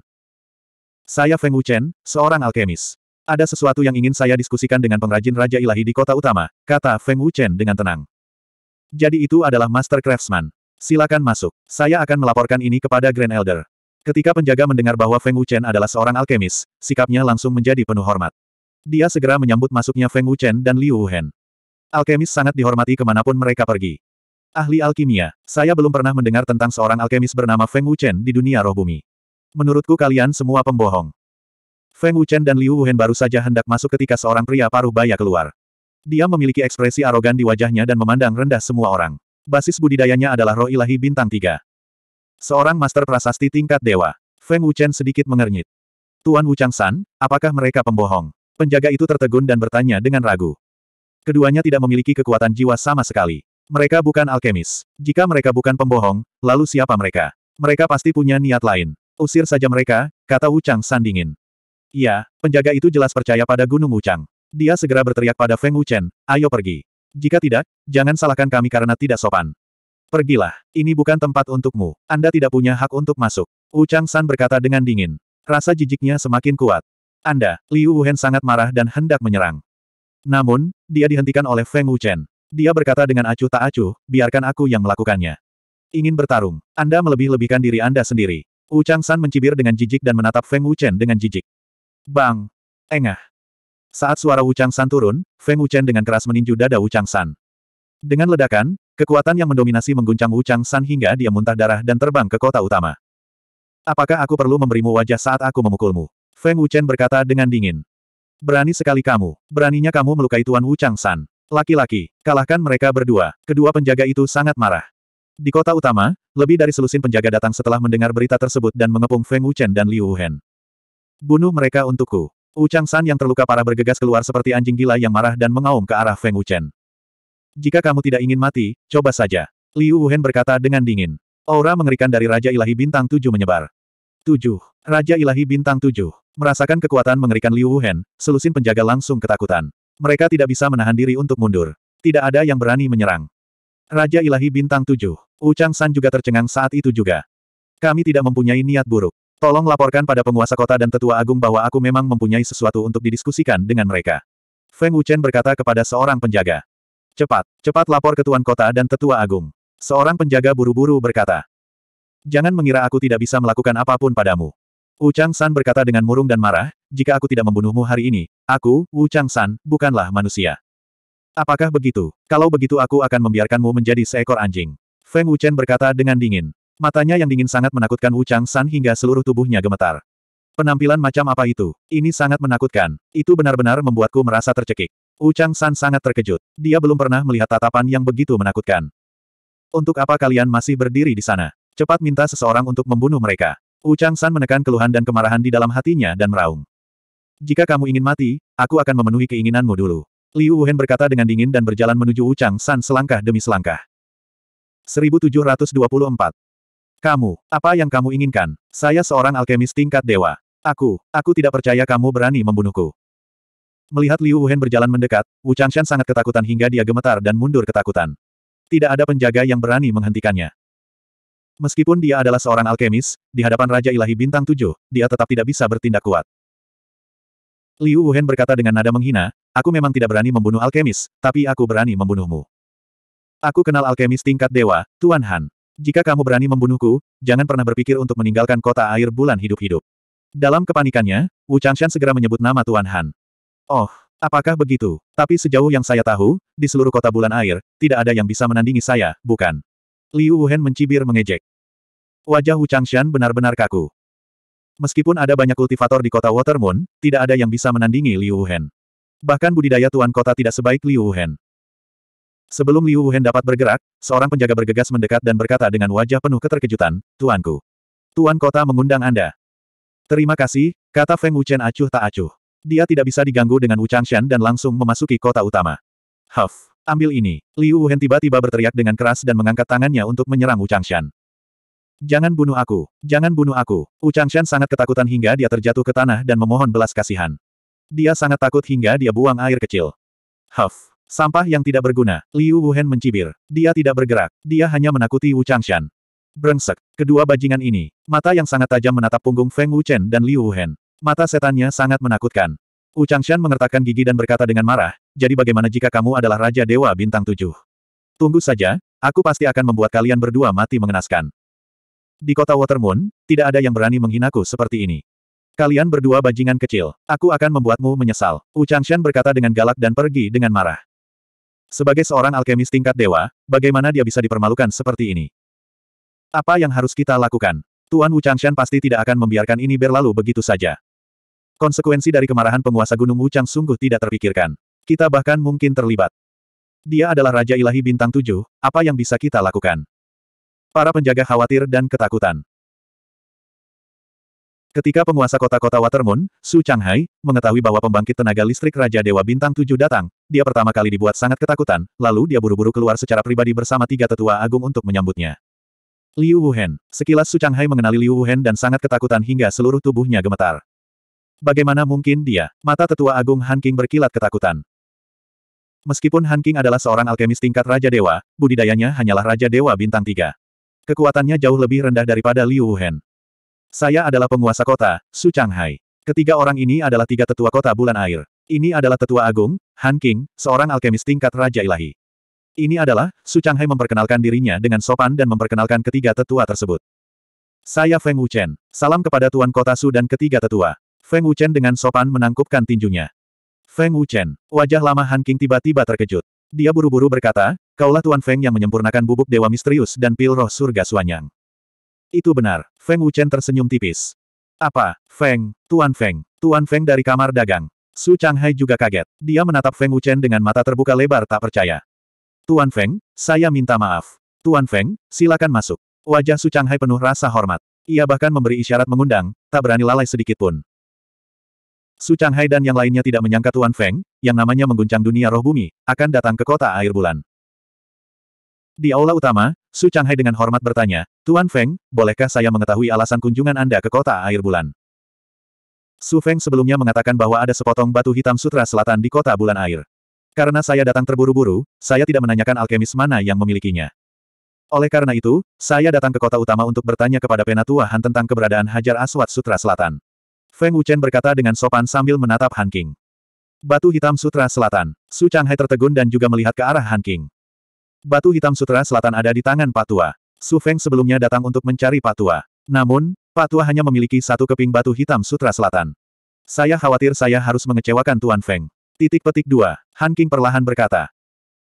Saya Feng Wuchen, seorang alkemis. Ada sesuatu yang ingin saya diskusikan dengan pengrajin Raja Ilahi di kota utama, kata Feng Wuchen dengan tenang. Jadi itu adalah Master Craftsman. Silakan masuk. Saya akan melaporkan ini kepada Grand Elder. Ketika penjaga mendengar bahwa Feng Wuchen adalah seorang alkemis, sikapnya langsung menjadi penuh hormat. Dia segera menyambut masuknya Feng Wuchen dan Liu Wuhen. Alkemis sangat dihormati kemanapun mereka pergi. Ahli alkimia, saya belum pernah mendengar tentang seorang alkemis bernama Feng Wuchen di dunia roh bumi. Menurutku kalian semua pembohong. Feng Wuchen dan Liu Wuhen baru saja hendak masuk ketika seorang pria paruh baya keluar. Dia memiliki ekspresi arogan di wajahnya dan memandang rendah semua orang. Basis budidayanya adalah roh ilahi bintang tiga. Seorang master prasasti tingkat dewa. Feng Wuchen sedikit mengernyit. Tuan Wuchang San, apakah mereka pembohong? Penjaga itu tertegun dan bertanya dengan ragu. Keduanya tidak memiliki kekuatan jiwa sama sekali. Mereka bukan alkemis. Jika mereka bukan pembohong, lalu siapa mereka? Mereka pasti punya niat lain. Usir saja mereka, kata Wuchang San dingin. Iya, penjaga itu jelas percaya pada Gunung Wuchang. Dia segera berteriak pada Feng Wuchen, ayo pergi. Jika tidak, jangan salahkan kami karena tidak sopan. Pergilah, ini bukan tempat untukmu, Anda tidak punya hak untuk masuk. Wu Chang San berkata dengan dingin. Rasa jijiknya semakin kuat. Anda, Liu Wuhen sangat marah dan hendak menyerang. Namun, dia dihentikan oleh Feng Wuchen. Dia berkata dengan acuh tak acuh, biarkan aku yang melakukannya. Ingin bertarung, Anda melebih-lebihkan diri Anda sendiri. Wu Chang San mencibir dengan jijik dan menatap Feng Wuchen dengan jijik. Bang! Engah! Saat suara Wu Chang San turun, Feng Wuchen dengan keras meninju dada Wu Chang San. Dengan ledakan, kekuatan yang mendominasi mengguncang Wu San hingga dia muntah darah dan terbang ke kota utama. Apakah aku perlu memberimu wajah saat aku memukulmu? Feng Wuchen berkata dengan dingin. Berani sekali kamu. Beraninya kamu melukai Tuan Wu San. Laki-laki, kalahkan mereka berdua. Kedua penjaga itu sangat marah. Di kota utama, lebih dari selusin penjaga datang setelah mendengar berita tersebut dan mengepung Feng Wuchen dan Liu Hen. Bunuh mereka untukku. Wu San yang terluka parah bergegas keluar seperti anjing gila yang marah dan mengaum ke arah Feng Wuchen jika kamu tidak ingin mati, coba saja. Liu Wuhan berkata dengan dingin. Aura mengerikan dari Raja Ilahi Bintang 7 menyebar. 7. Raja Ilahi Bintang 7. Merasakan kekuatan mengerikan Liu Wuhan, selusin penjaga langsung ketakutan. Mereka tidak bisa menahan diri untuk mundur. Tidak ada yang berani menyerang. Raja Ilahi Bintang 7. Ucang San juga tercengang saat itu juga. Kami tidak mempunyai niat buruk. Tolong laporkan pada penguasa kota dan tetua agung bahwa aku memang mempunyai sesuatu untuk didiskusikan dengan mereka. Feng Wuchen berkata kepada seorang penjaga. Cepat, cepat lapor ke Tuan Kota dan Tetua Agung. Seorang penjaga buru-buru berkata. Jangan mengira aku tidak bisa melakukan apapun padamu. Wu Chang San berkata dengan murung dan marah, jika aku tidak membunuhmu hari ini, aku, Wu Chang San, bukanlah manusia. Apakah begitu? Kalau begitu aku akan membiarkanmu menjadi seekor anjing. Feng Wuchen berkata dengan dingin. Matanya yang dingin sangat menakutkan Wu Chang San hingga seluruh tubuhnya gemetar. Penampilan macam apa itu? Ini sangat menakutkan. Itu benar-benar membuatku merasa tercekik. Ucang San sangat terkejut. Dia belum pernah melihat tatapan yang begitu menakutkan. Untuk apa kalian masih berdiri di sana? Cepat minta seseorang untuk membunuh mereka. Ucang San menekan keluhan dan kemarahan di dalam hatinya dan meraung. Jika kamu ingin mati, aku akan memenuhi keinginanmu dulu. Liu Wuhen berkata dengan dingin dan berjalan menuju Ucang San selangkah demi selangkah. 1724. Kamu, apa yang kamu inginkan? Saya seorang alkemis tingkat dewa. Aku, aku tidak percaya kamu berani membunuhku. Melihat Liu Wuhan berjalan mendekat, Wu Changshan sangat ketakutan hingga dia gemetar dan mundur ketakutan. Tidak ada penjaga yang berani menghentikannya. Meskipun dia adalah seorang alkemis, di hadapan Raja Ilahi Bintang Tujuh, dia tetap tidak bisa bertindak kuat. Liu Wuhan berkata dengan nada menghina, aku memang tidak berani membunuh alkemis, tapi aku berani membunuhmu. Aku kenal alkemis tingkat dewa, Tuan Han. Jika kamu berani membunuhku, jangan pernah berpikir untuk meninggalkan kota air bulan hidup-hidup. Dalam kepanikannya, Wu Changshan segera menyebut nama Tuan Han. Oh, apakah begitu? Tapi sejauh yang saya tahu, di seluruh kota bulan air, tidak ada yang bisa menandingi saya, bukan? Liu Wuhan mencibir mengejek. Wajah Wu Changshan benar-benar kaku. Meskipun ada banyak kultivator di kota Water Moon, tidak ada yang bisa menandingi Liu Wuhan. Bahkan budidaya tuan kota tidak sebaik Liu Wuhan. Sebelum Liu Wuhan dapat bergerak, seorang penjaga bergegas mendekat dan berkata dengan wajah penuh keterkejutan, Tuanku. Tuan kota mengundang Anda. Terima kasih, kata Feng Wuchen acuh tak acuh. Dia tidak bisa diganggu dengan Wu Changshan dan langsung memasuki kota utama. Huff! Ambil ini. Liu Wuhen tiba-tiba berteriak dengan keras dan mengangkat tangannya untuk menyerang Wu Changshan. Jangan bunuh aku! Jangan bunuh aku! Wu Changshan sangat ketakutan hingga dia terjatuh ke tanah dan memohon belas kasihan. Dia sangat takut hingga dia buang air kecil. Huff! Sampah yang tidak berguna. Liu Wuhen mencibir. Dia tidak bergerak. Dia hanya menakuti Wu Changshan. Brengsek. Kedua bajingan ini. Mata yang sangat tajam menatap punggung Feng Wuchen dan Liu Wuhen. Mata setannya sangat menakutkan. Wu Changshan mengertakkan gigi dan berkata dengan marah, jadi bagaimana jika kamu adalah Raja Dewa Bintang Tujuh? Tunggu saja, aku pasti akan membuat kalian berdua mati mengenaskan. Di kota Watermoon, tidak ada yang berani menghinaku seperti ini. Kalian berdua bajingan kecil, aku akan membuatmu menyesal. Wu Changshan berkata dengan galak dan pergi dengan marah. Sebagai seorang alkemis tingkat dewa, bagaimana dia bisa dipermalukan seperti ini? Apa yang harus kita lakukan? Tuan Wu Changshan pasti tidak akan membiarkan ini berlalu begitu saja. Konsekuensi dari kemarahan penguasa Gunung Wuchang sungguh tidak terpikirkan. Kita bahkan mungkin terlibat. Dia adalah Raja Ilahi Bintang Tujuh, apa yang bisa kita lakukan? Para penjaga khawatir dan ketakutan. Ketika penguasa kota-kota Watermoon, Su Changhai, mengetahui bahwa pembangkit tenaga listrik Raja Dewa Bintang Tujuh datang, dia pertama kali dibuat sangat ketakutan, lalu dia buru-buru keluar secara pribadi bersama tiga tetua agung untuk menyambutnya. Liu Wuhen, sekilas Su Changhai mengenali Liu Wuhen dan sangat ketakutan hingga seluruh tubuhnya gemetar. Bagaimana mungkin dia? Mata tetua agung Han King berkilat ketakutan. Meskipun Han King adalah seorang alkemis tingkat Raja Dewa, budidayanya hanyalah Raja Dewa Bintang Tiga. Kekuatannya jauh lebih rendah daripada Liu Wuhen. Saya adalah penguasa kota, Su Changhai. Ketiga orang ini adalah tiga tetua kota bulan air. Ini adalah tetua agung, Han King, seorang alkemis tingkat Raja Ilahi. Ini adalah, Su Changhai memperkenalkan dirinya dengan sopan dan memperkenalkan ketiga tetua tersebut. Saya Feng Wuchen. Salam kepada Tuan Kota Su dan ketiga tetua. Feng Wuchen dengan sopan menangkupkan tinjunya. Feng Wuchen, wajah lama Han King tiba-tiba terkejut. Dia buru-buru berkata, kaulah Tuan Feng yang menyempurnakan bubuk dewa misterius dan pil roh surga Suanyang. Itu benar, Feng Wuchen tersenyum tipis. Apa, Feng, Tuan Feng, Tuan Feng dari kamar dagang. Su Changhai juga kaget. Dia menatap Feng Wuchen dengan mata terbuka lebar tak percaya. Tuan Feng, saya minta maaf. Tuan Feng, silakan masuk. Wajah Su Changhai penuh rasa hormat. Ia bahkan memberi isyarat mengundang, tak berani lalai sedikit pun. Su Changhai dan yang lainnya tidak menyangka Tuan Feng, yang namanya mengguncang dunia roh bumi, akan datang ke kota air bulan. Di aula utama, Su Changhai dengan hormat bertanya, Tuan Feng, bolehkah saya mengetahui alasan kunjungan Anda ke kota air bulan? Su Feng sebelumnya mengatakan bahwa ada sepotong batu hitam sutra selatan di kota bulan air. Karena saya datang terburu-buru, saya tidak menanyakan alkemis mana yang memilikinya. Oleh karena itu, saya datang ke kota utama untuk bertanya kepada Penatua Han tentang keberadaan Hajar Aswad Sutra Selatan. Feng Wuchen berkata dengan sopan sambil menatap Han King. Batu Hitam Sutra Selatan. Su Changhai tertegun dan juga melihat ke arah Han King. Batu Hitam Sutra Selatan ada di tangan Patua. Su Feng sebelumnya datang untuk mencari Patua. Namun, Patua hanya memiliki satu keping Batu Hitam Sutra Selatan. Saya khawatir saya harus mengecewakan Tuan Feng. Titik petik 2. Han King perlahan berkata.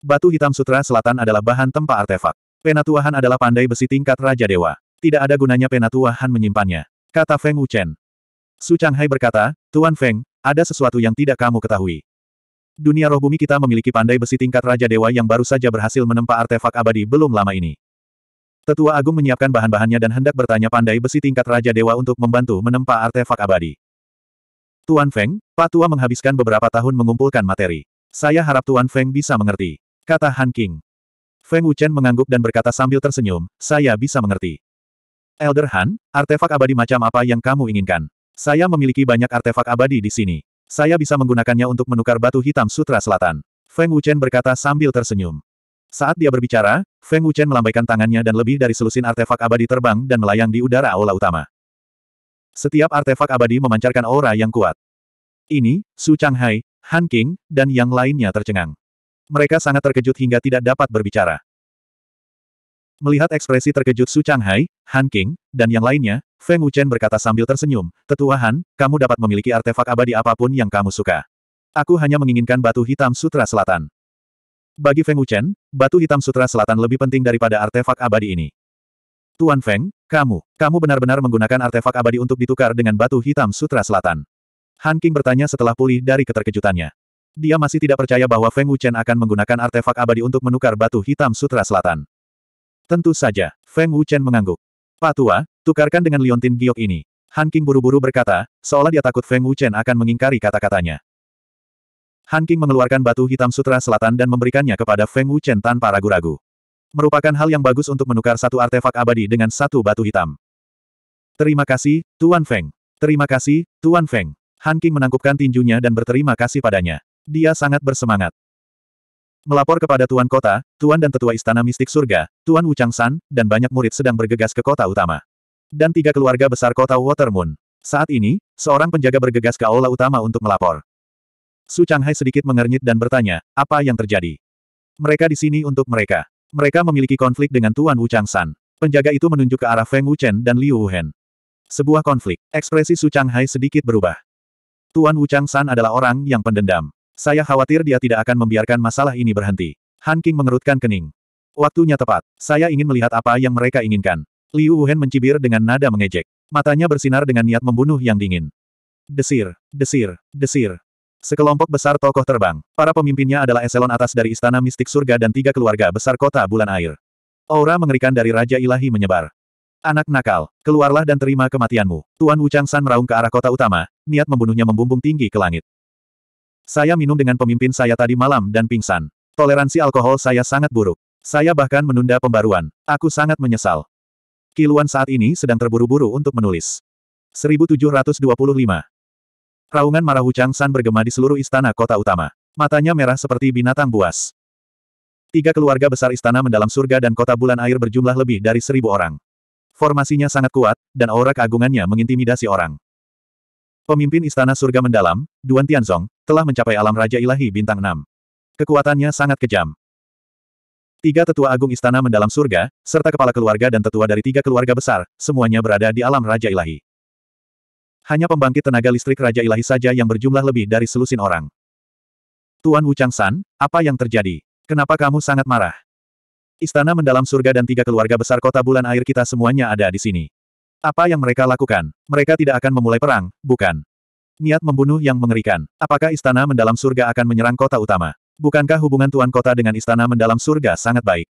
Batu Hitam Sutra Selatan adalah bahan tempa artefak. Penatuahan adalah pandai besi tingkat Raja Dewa. Tidak ada gunanya penatuahan menyimpannya. Kata Feng Wuchen. Su Changhai berkata, Tuan Feng, ada sesuatu yang tidak kamu ketahui. Dunia roh bumi kita memiliki pandai besi tingkat Raja Dewa yang baru saja berhasil menempa artefak abadi belum lama ini. Tetua Agung menyiapkan bahan-bahannya dan hendak bertanya pandai besi tingkat Raja Dewa untuk membantu menempa artefak abadi. Tuan Feng, Pak Tua menghabiskan beberapa tahun mengumpulkan materi. Saya harap Tuan Feng bisa mengerti. Kata Han King. Feng Wuchen mengangguk dan berkata sambil tersenyum, saya bisa mengerti. Elder Han, artefak abadi macam apa yang kamu inginkan? Saya memiliki banyak artefak abadi di sini. Saya bisa menggunakannya untuk menukar batu hitam sutra selatan. Feng Wuchen berkata sambil tersenyum. Saat dia berbicara, Feng Wuchen melambaikan tangannya dan lebih dari selusin artefak abadi terbang dan melayang di udara aula utama. Setiap artefak abadi memancarkan aura yang kuat. Ini, Su Changhai, Han King, dan yang lainnya tercengang. Mereka sangat terkejut hingga tidak dapat berbicara. Melihat ekspresi terkejut Su Changhai, Han King, dan yang lainnya, Feng Wuchen berkata sambil tersenyum, Tetua Han, kamu dapat memiliki artefak abadi apapun yang kamu suka. Aku hanya menginginkan batu hitam sutra selatan. Bagi Feng Wuchen, batu hitam sutra selatan lebih penting daripada artefak abadi ini. Tuan Feng, kamu, kamu benar-benar menggunakan artefak abadi untuk ditukar dengan batu hitam sutra selatan. Han King bertanya setelah pulih dari keterkejutannya. Dia masih tidak percaya bahwa Feng Wuchen akan menggunakan artefak abadi untuk menukar batu hitam Sutra Selatan. Tentu saja, Feng Wuchen mengangguk. Pak Tua, tukarkan dengan liontin giok ini. Han King buru-buru berkata, seolah dia takut Feng Wuchen akan mengingkari kata-katanya. Han King mengeluarkan batu hitam sutra selatan dan memberikannya kepada Feng Wuchen tanpa ragu-ragu. Merupakan hal yang bagus untuk menukar satu artefak abadi dengan satu batu hitam. Terima kasih, Tuan Feng. Terima kasih, Tuan Feng. Han King menangkupkan tinjunya dan berterima kasih padanya. Dia sangat bersemangat. Melapor kepada Tuan Kota, Tuan dan Tetua Istana Mistik Surga, Tuan Wuchang San, dan banyak murid sedang bergegas ke kota utama. Dan tiga keluarga besar kota Watermoon. Saat ini, seorang penjaga bergegas ke aula utama untuk melapor. Su Changhai sedikit mengernyit dan bertanya, apa yang terjadi? Mereka di sini untuk mereka. Mereka memiliki konflik dengan Tuan Wuchang San. Penjaga itu menunjuk ke arah Feng Wuchen dan Liu Wuhen. Sebuah konflik. Ekspresi Su Changhai sedikit berubah. Tuan Wuchang San adalah orang yang pendendam. Saya khawatir dia tidak akan membiarkan masalah ini berhenti. Han King mengerutkan kening. Waktunya tepat. Saya ingin melihat apa yang mereka inginkan. Liu Wuhen mencibir dengan nada mengejek. Matanya bersinar dengan niat membunuh yang dingin. Desir, desir, desir. Sekelompok besar tokoh terbang. Para pemimpinnya adalah eselon atas dari Istana Mistik Surga dan tiga keluarga besar kota Bulan Air. Aura mengerikan dari Raja Ilahi menyebar. Anak nakal, keluarlah dan terima kematianmu. Tuan Chang San meraung ke arah kota utama, niat membunuhnya membumbung tinggi ke langit. Saya minum dengan pemimpin saya tadi malam dan pingsan. Toleransi alkohol saya sangat buruk. Saya bahkan menunda pembaruan. Aku sangat menyesal. Kiluan saat ini sedang terburu-buru untuk menulis. 1725. Raungan marah Wuchang San bergema di seluruh istana kota utama. Matanya merah seperti binatang buas. Tiga keluarga besar istana mendalam surga dan kota bulan air berjumlah lebih dari seribu orang. Formasinya sangat kuat, dan aura keagungannya mengintimidasi orang. Pemimpin Istana Surga Mendalam, Duan Tianzong, telah mencapai alam Raja Ilahi Bintang 6. Kekuatannya sangat kejam. Tiga tetua agung Istana Mendalam Surga, serta kepala keluarga dan tetua dari tiga keluarga besar, semuanya berada di alam Raja Ilahi. Hanya pembangkit tenaga listrik Raja Ilahi saja yang berjumlah lebih dari selusin orang. Tuan Wu Changsan, apa yang terjadi? Kenapa kamu sangat marah? Istana mendalam surga dan tiga keluarga besar kota bulan air kita semuanya ada di sini. Apa yang mereka lakukan? Mereka tidak akan memulai perang, bukan? Niat membunuh yang mengerikan. Apakah istana mendalam surga akan menyerang kota utama? Bukankah hubungan tuan kota dengan istana mendalam surga sangat baik?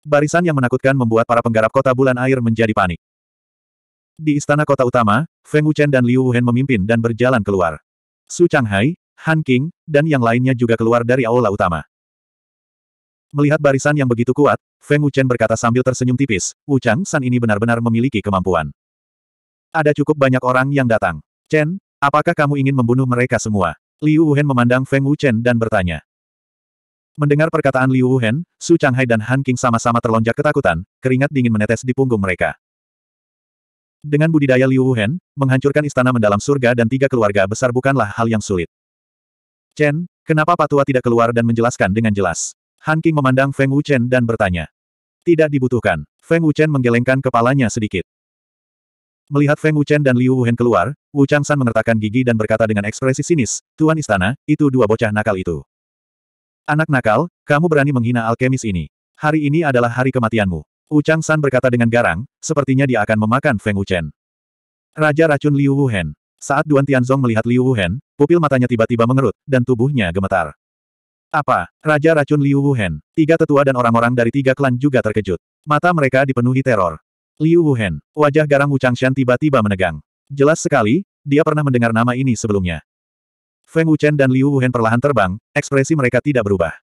Barisan yang menakutkan membuat para penggarap kota bulan air menjadi panik. Di istana kota utama, Feng Wuchen dan Liu Wuhen memimpin dan berjalan keluar. Su Changhai, Han King, dan yang lainnya juga keluar dari aula utama. Melihat barisan yang begitu kuat, Feng Wuchen berkata sambil tersenyum tipis, Wu Chang San ini benar-benar memiliki kemampuan. Ada cukup banyak orang yang datang. Chen, apakah kamu ingin membunuh mereka semua? Liu Wuhen memandang Feng Wuchen dan bertanya. Mendengar perkataan Liu Wuhen, Su Changhai dan Han King sama-sama terlonjak ketakutan, keringat dingin menetes di punggung mereka. Dengan budidaya Liu Wuhen, menghancurkan istana mendalam surga dan tiga keluarga besar bukanlah hal yang sulit. Chen, kenapa Patua tidak keluar dan menjelaskan dengan jelas? Han King memandang Feng Wuchen dan bertanya. Tidak dibutuhkan. Feng Wuchen menggelengkan kepalanya sedikit. Melihat Feng Wuchen dan Liu Wuhen keluar, Wu Changsan mengertakkan gigi dan berkata dengan ekspresi sinis, Tuan Istana, itu dua bocah nakal itu. Anak nakal, kamu berani menghina alkemis ini. Hari ini adalah hari kematianmu. Wu Changsan berkata dengan garang, sepertinya dia akan memakan Feng Wuchen. Raja racun Liu Wuhen. Saat Duan Tianzong melihat Liu Wuhen, pupil matanya tiba-tiba mengerut, dan tubuhnya gemetar. Apa? Raja Racun Liu Wuhen. Tiga tetua dan orang-orang dari tiga klan juga terkejut. Mata mereka dipenuhi teror. Liu Wuhen. Wajah garang Wu Changshan tiba-tiba menegang. Jelas sekali, dia pernah mendengar nama ini sebelumnya. Feng Wuchen dan Liu Wuhen perlahan terbang, ekspresi mereka tidak berubah.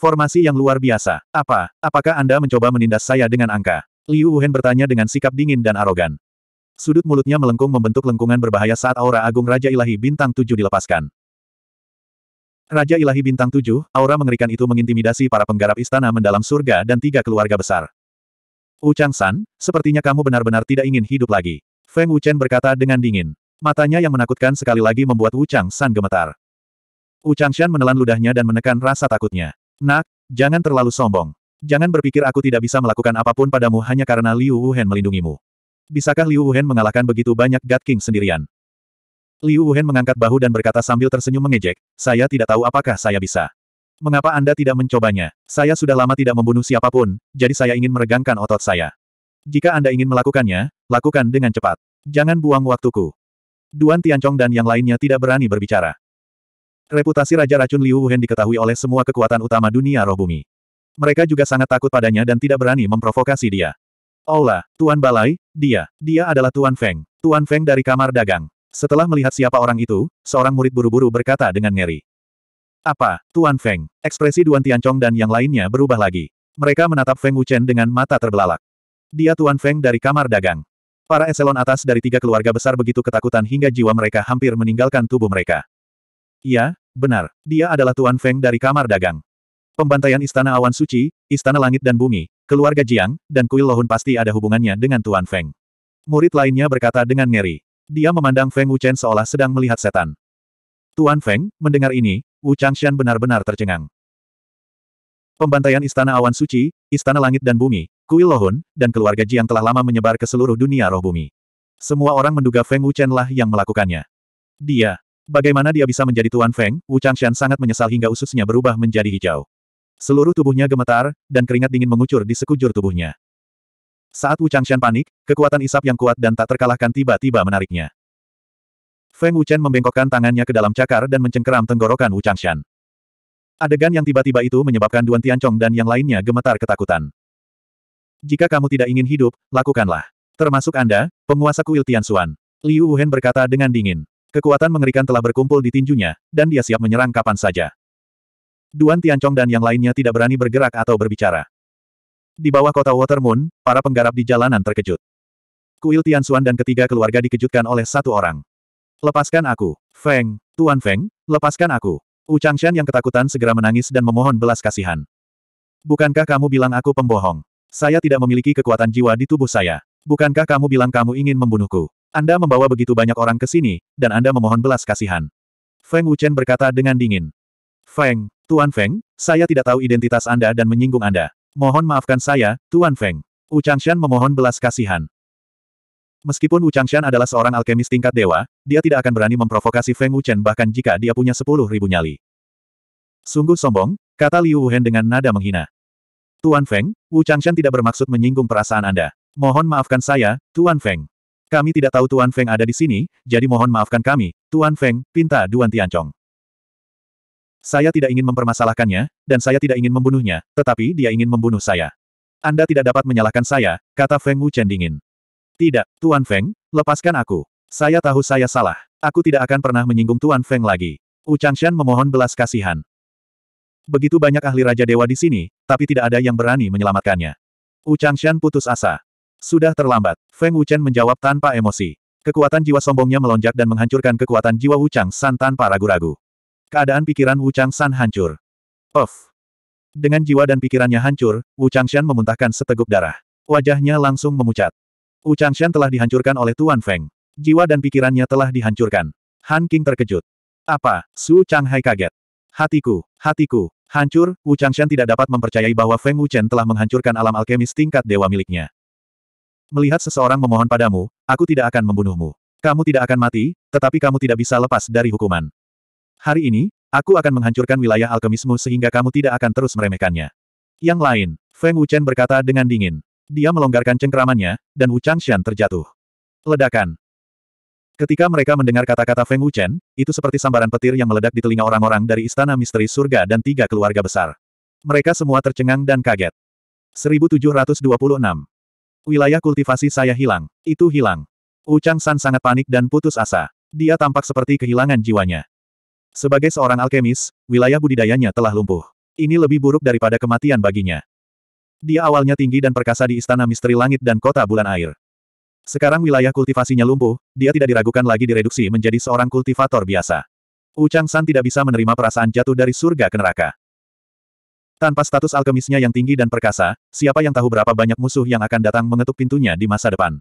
Formasi yang luar biasa. Apa? Apakah Anda mencoba menindas saya dengan angka? Liu Wuhen bertanya dengan sikap dingin dan arogan. Sudut mulutnya melengkung membentuk lengkungan berbahaya saat aura agung Raja Ilahi Bintang Tujuh dilepaskan. Raja Ilahi Bintang Tujuh, aura mengerikan itu mengintimidasi para penggarap istana mendalam surga dan tiga keluarga besar. Uchang San, sepertinya kamu benar-benar tidak ingin hidup lagi. Feng Wuchen berkata dengan dingin. Matanya yang menakutkan sekali lagi membuat Uchang San gemetar. Uchang Shan menelan ludahnya dan menekan rasa takutnya. Nak, jangan terlalu sombong. Jangan berpikir aku tidak bisa melakukan apapun padamu hanya karena Liu Wuhen melindungimu. Bisakah Liu Wuhen mengalahkan begitu banyak God King sendirian? Liu Wuhan mengangkat bahu dan berkata sambil tersenyum mengejek, saya tidak tahu apakah saya bisa. Mengapa Anda tidak mencobanya? Saya sudah lama tidak membunuh siapapun, jadi saya ingin meregangkan otot saya. Jika Anda ingin melakukannya, lakukan dengan cepat. Jangan buang waktuku. Duan Tiancong dan yang lainnya tidak berani berbicara. Reputasi Raja Racun Liu Wuhan diketahui oleh semua kekuatan utama dunia roh bumi. Mereka juga sangat takut padanya dan tidak berani memprovokasi dia. Ola, Tuan Balai, dia, dia adalah Tuan Feng, Tuan Feng dari kamar dagang. Setelah melihat siapa orang itu, seorang murid buru-buru berkata dengan ngeri. Apa, Tuan Feng? Ekspresi Duan Tiancong dan yang lainnya berubah lagi. Mereka menatap Feng Wuchen dengan mata terbelalak. Dia Tuan Feng dari kamar dagang. Para eselon atas dari tiga keluarga besar begitu ketakutan hingga jiwa mereka hampir meninggalkan tubuh mereka. Iya, benar. Dia adalah Tuan Feng dari kamar dagang. Pembantaian Istana Awan Suci, Istana Langit dan Bumi, keluarga Jiang, dan Kuil Lohun pasti ada hubungannya dengan Tuan Feng. Murid lainnya berkata dengan ngeri. Dia memandang Feng Wuchen seolah sedang melihat setan. Tuan Feng, mendengar ini, Wu Changshan benar-benar tercengang. Pembantaian Istana Awan Suci, Istana Langit dan Bumi, Kuil Lohun, dan keluarga Jiang telah lama menyebar ke seluruh dunia roh bumi. Semua orang menduga Feng Wuchen lah yang melakukannya. Dia. Bagaimana dia bisa menjadi Tuan Feng, Wu Changshan sangat menyesal hingga ususnya berubah menjadi hijau. Seluruh tubuhnya gemetar, dan keringat dingin mengucur di sekujur tubuhnya. Saat Wu Changshan panik, kekuatan isap yang kuat dan tak terkalahkan tiba-tiba menariknya. Feng Wuchen membengkokkan tangannya ke dalam cakar dan mencengkeram tenggorokan Wu Changshan. Adegan yang tiba-tiba itu menyebabkan Duan Tianchong dan yang lainnya gemetar ketakutan. Jika kamu tidak ingin hidup, lakukanlah. Termasuk Anda, penguasa kuil Tianxuan. Liu Wuhen berkata dengan dingin. Kekuatan mengerikan telah berkumpul di tinjunya, dan dia siap menyerang kapan saja. Duan Tianchong dan yang lainnya tidak berani bergerak atau berbicara. Di bawah kota Water Moon, para penggarap di jalanan terkejut. Kuil Tianxuan dan ketiga keluarga dikejutkan oleh satu orang. Lepaskan aku, Feng, Tuan Feng, lepaskan aku. Wu Changshan yang ketakutan segera menangis dan memohon belas kasihan. Bukankah kamu bilang aku pembohong? Saya tidak memiliki kekuatan jiwa di tubuh saya. Bukankah kamu bilang kamu ingin membunuhku? Anda membawa begitu banyak orang ke sini, dan Anda memohon belas kasihan. Feng Wuchen berkata dengan dingin. Feng, Tuan Feng, saya tidak tahu identitas Anda dan menyinggung Anda. Mohon maafkan saya, Tuan Feng. Wu Changshan memohon belas kasihan. Meskipun Wu Changshan adalah seorang alkemis tingkat dewa, dia tidak akan berani memprovokasi Feng Wuchen bahkan jika dia punya sepuluh ribu nyali. Sungguh sombong, kata Liu Wuhen dengan nada menghina. Tuan Feng, Wu Changshan tidak bermaksud menyinggung perasaan Anda. Mohon maafkan saya, Tuan Feng. Kami tidak tahu Tuan Feng ada di sini, jadi mohon maafkan kami, Tuan Feng, pinta Duan Tiancong. Saya tidak ingin mempermasalahkannya, dan saya tidak ingin membunuhnya, tetapi dia ingin membunuh saya. Anda tidak dapat menyalahkan saya, kata Feng Wu Chen dingin. Tidak, Tuan Feng, lepaskan aku. Saya tahu saya salah. Aku tidak akan pernah menyinggung Tuan Feng lagi. Wu Changshan memohon belas kasihan. Begitu banyak ahli Raja Dewa di sini, tapi tidak ada yang berani menyelamatkannya. Wu Changshan putus asa. Sudah terlambat, Feng Wu Chen menjawab tanpa emosi. Kekuatan jiwa sombongnya melonjak dan menghancurkan kekuatan jiwa Wu Chang San tanpa ragu-ragu. Keadaan pikiran Wu San hancur. Off. Dengan jiwa dan pikirannya hancur, Wu Changshan memuntahkan seteguk darah. Wajahnya langsung memucat. Wu Changshan telah dihancurkan oleh Tuan Feng. Jiwa dan pikirannya telah dihancurkan. Han King terkejut. Apa? Su Changhai kaget. Hatiku, hatiku, hancur, Wu Changshan tidak dapat mempercayai bahwa Feng Wuchen telah menghancurkan alam alkemis tingkat dewa miliknya. Melihat seseorang memohon padamu, aku tidak akan membunuhmu. Kamu tidak akan mati, tetapi kamu tidak bisa lepas dari hukuman. Hari ini, aku akan menghancurkan wilayah alkemismu sehingga kamu tidak akan terus meremehkannya. Yang lain, Feng Wuchen berkata dengan dingin. Dia melonggarkan cengkeramannya, dan Wu Changshan terjatuh. Ledakan. Ketika mereka mendengar kata-kata Feng Wuchen, itu seperti sambaran petir yang meledak di telinga orang-orang dari Istana Misteri Surga dan tiga keluarga besar. Mereka semua tercengang dan kaget. 1726. Wilayah kultivasi saya hilang. Itu hilang. Wu Changshan sangat panik dan putus asa. Dia tampak seperti kehilangan jiwanya. Sebagai seorang alkemis, wilayah budidayanya telah lumpuh. Ini lebih buruk daripada kematian baginya. Dia awalnya tinggi dan perkasa di Istana Misteri Langit dan Kota Bulan Air. Sekarang wilayah kultivasinya lumpuh, dia tidak diragukan lagi direduksi menjadi seorang kultivator biasa. Ucang San tidak bisa menerima perasaan jatuh dari surga ke neraka. Tanpa status alkemisnya yang tinggi dan perkasa, siapa yang tahu berapa banyak musuh yang akan datang mengetuk pintunya di masa depan.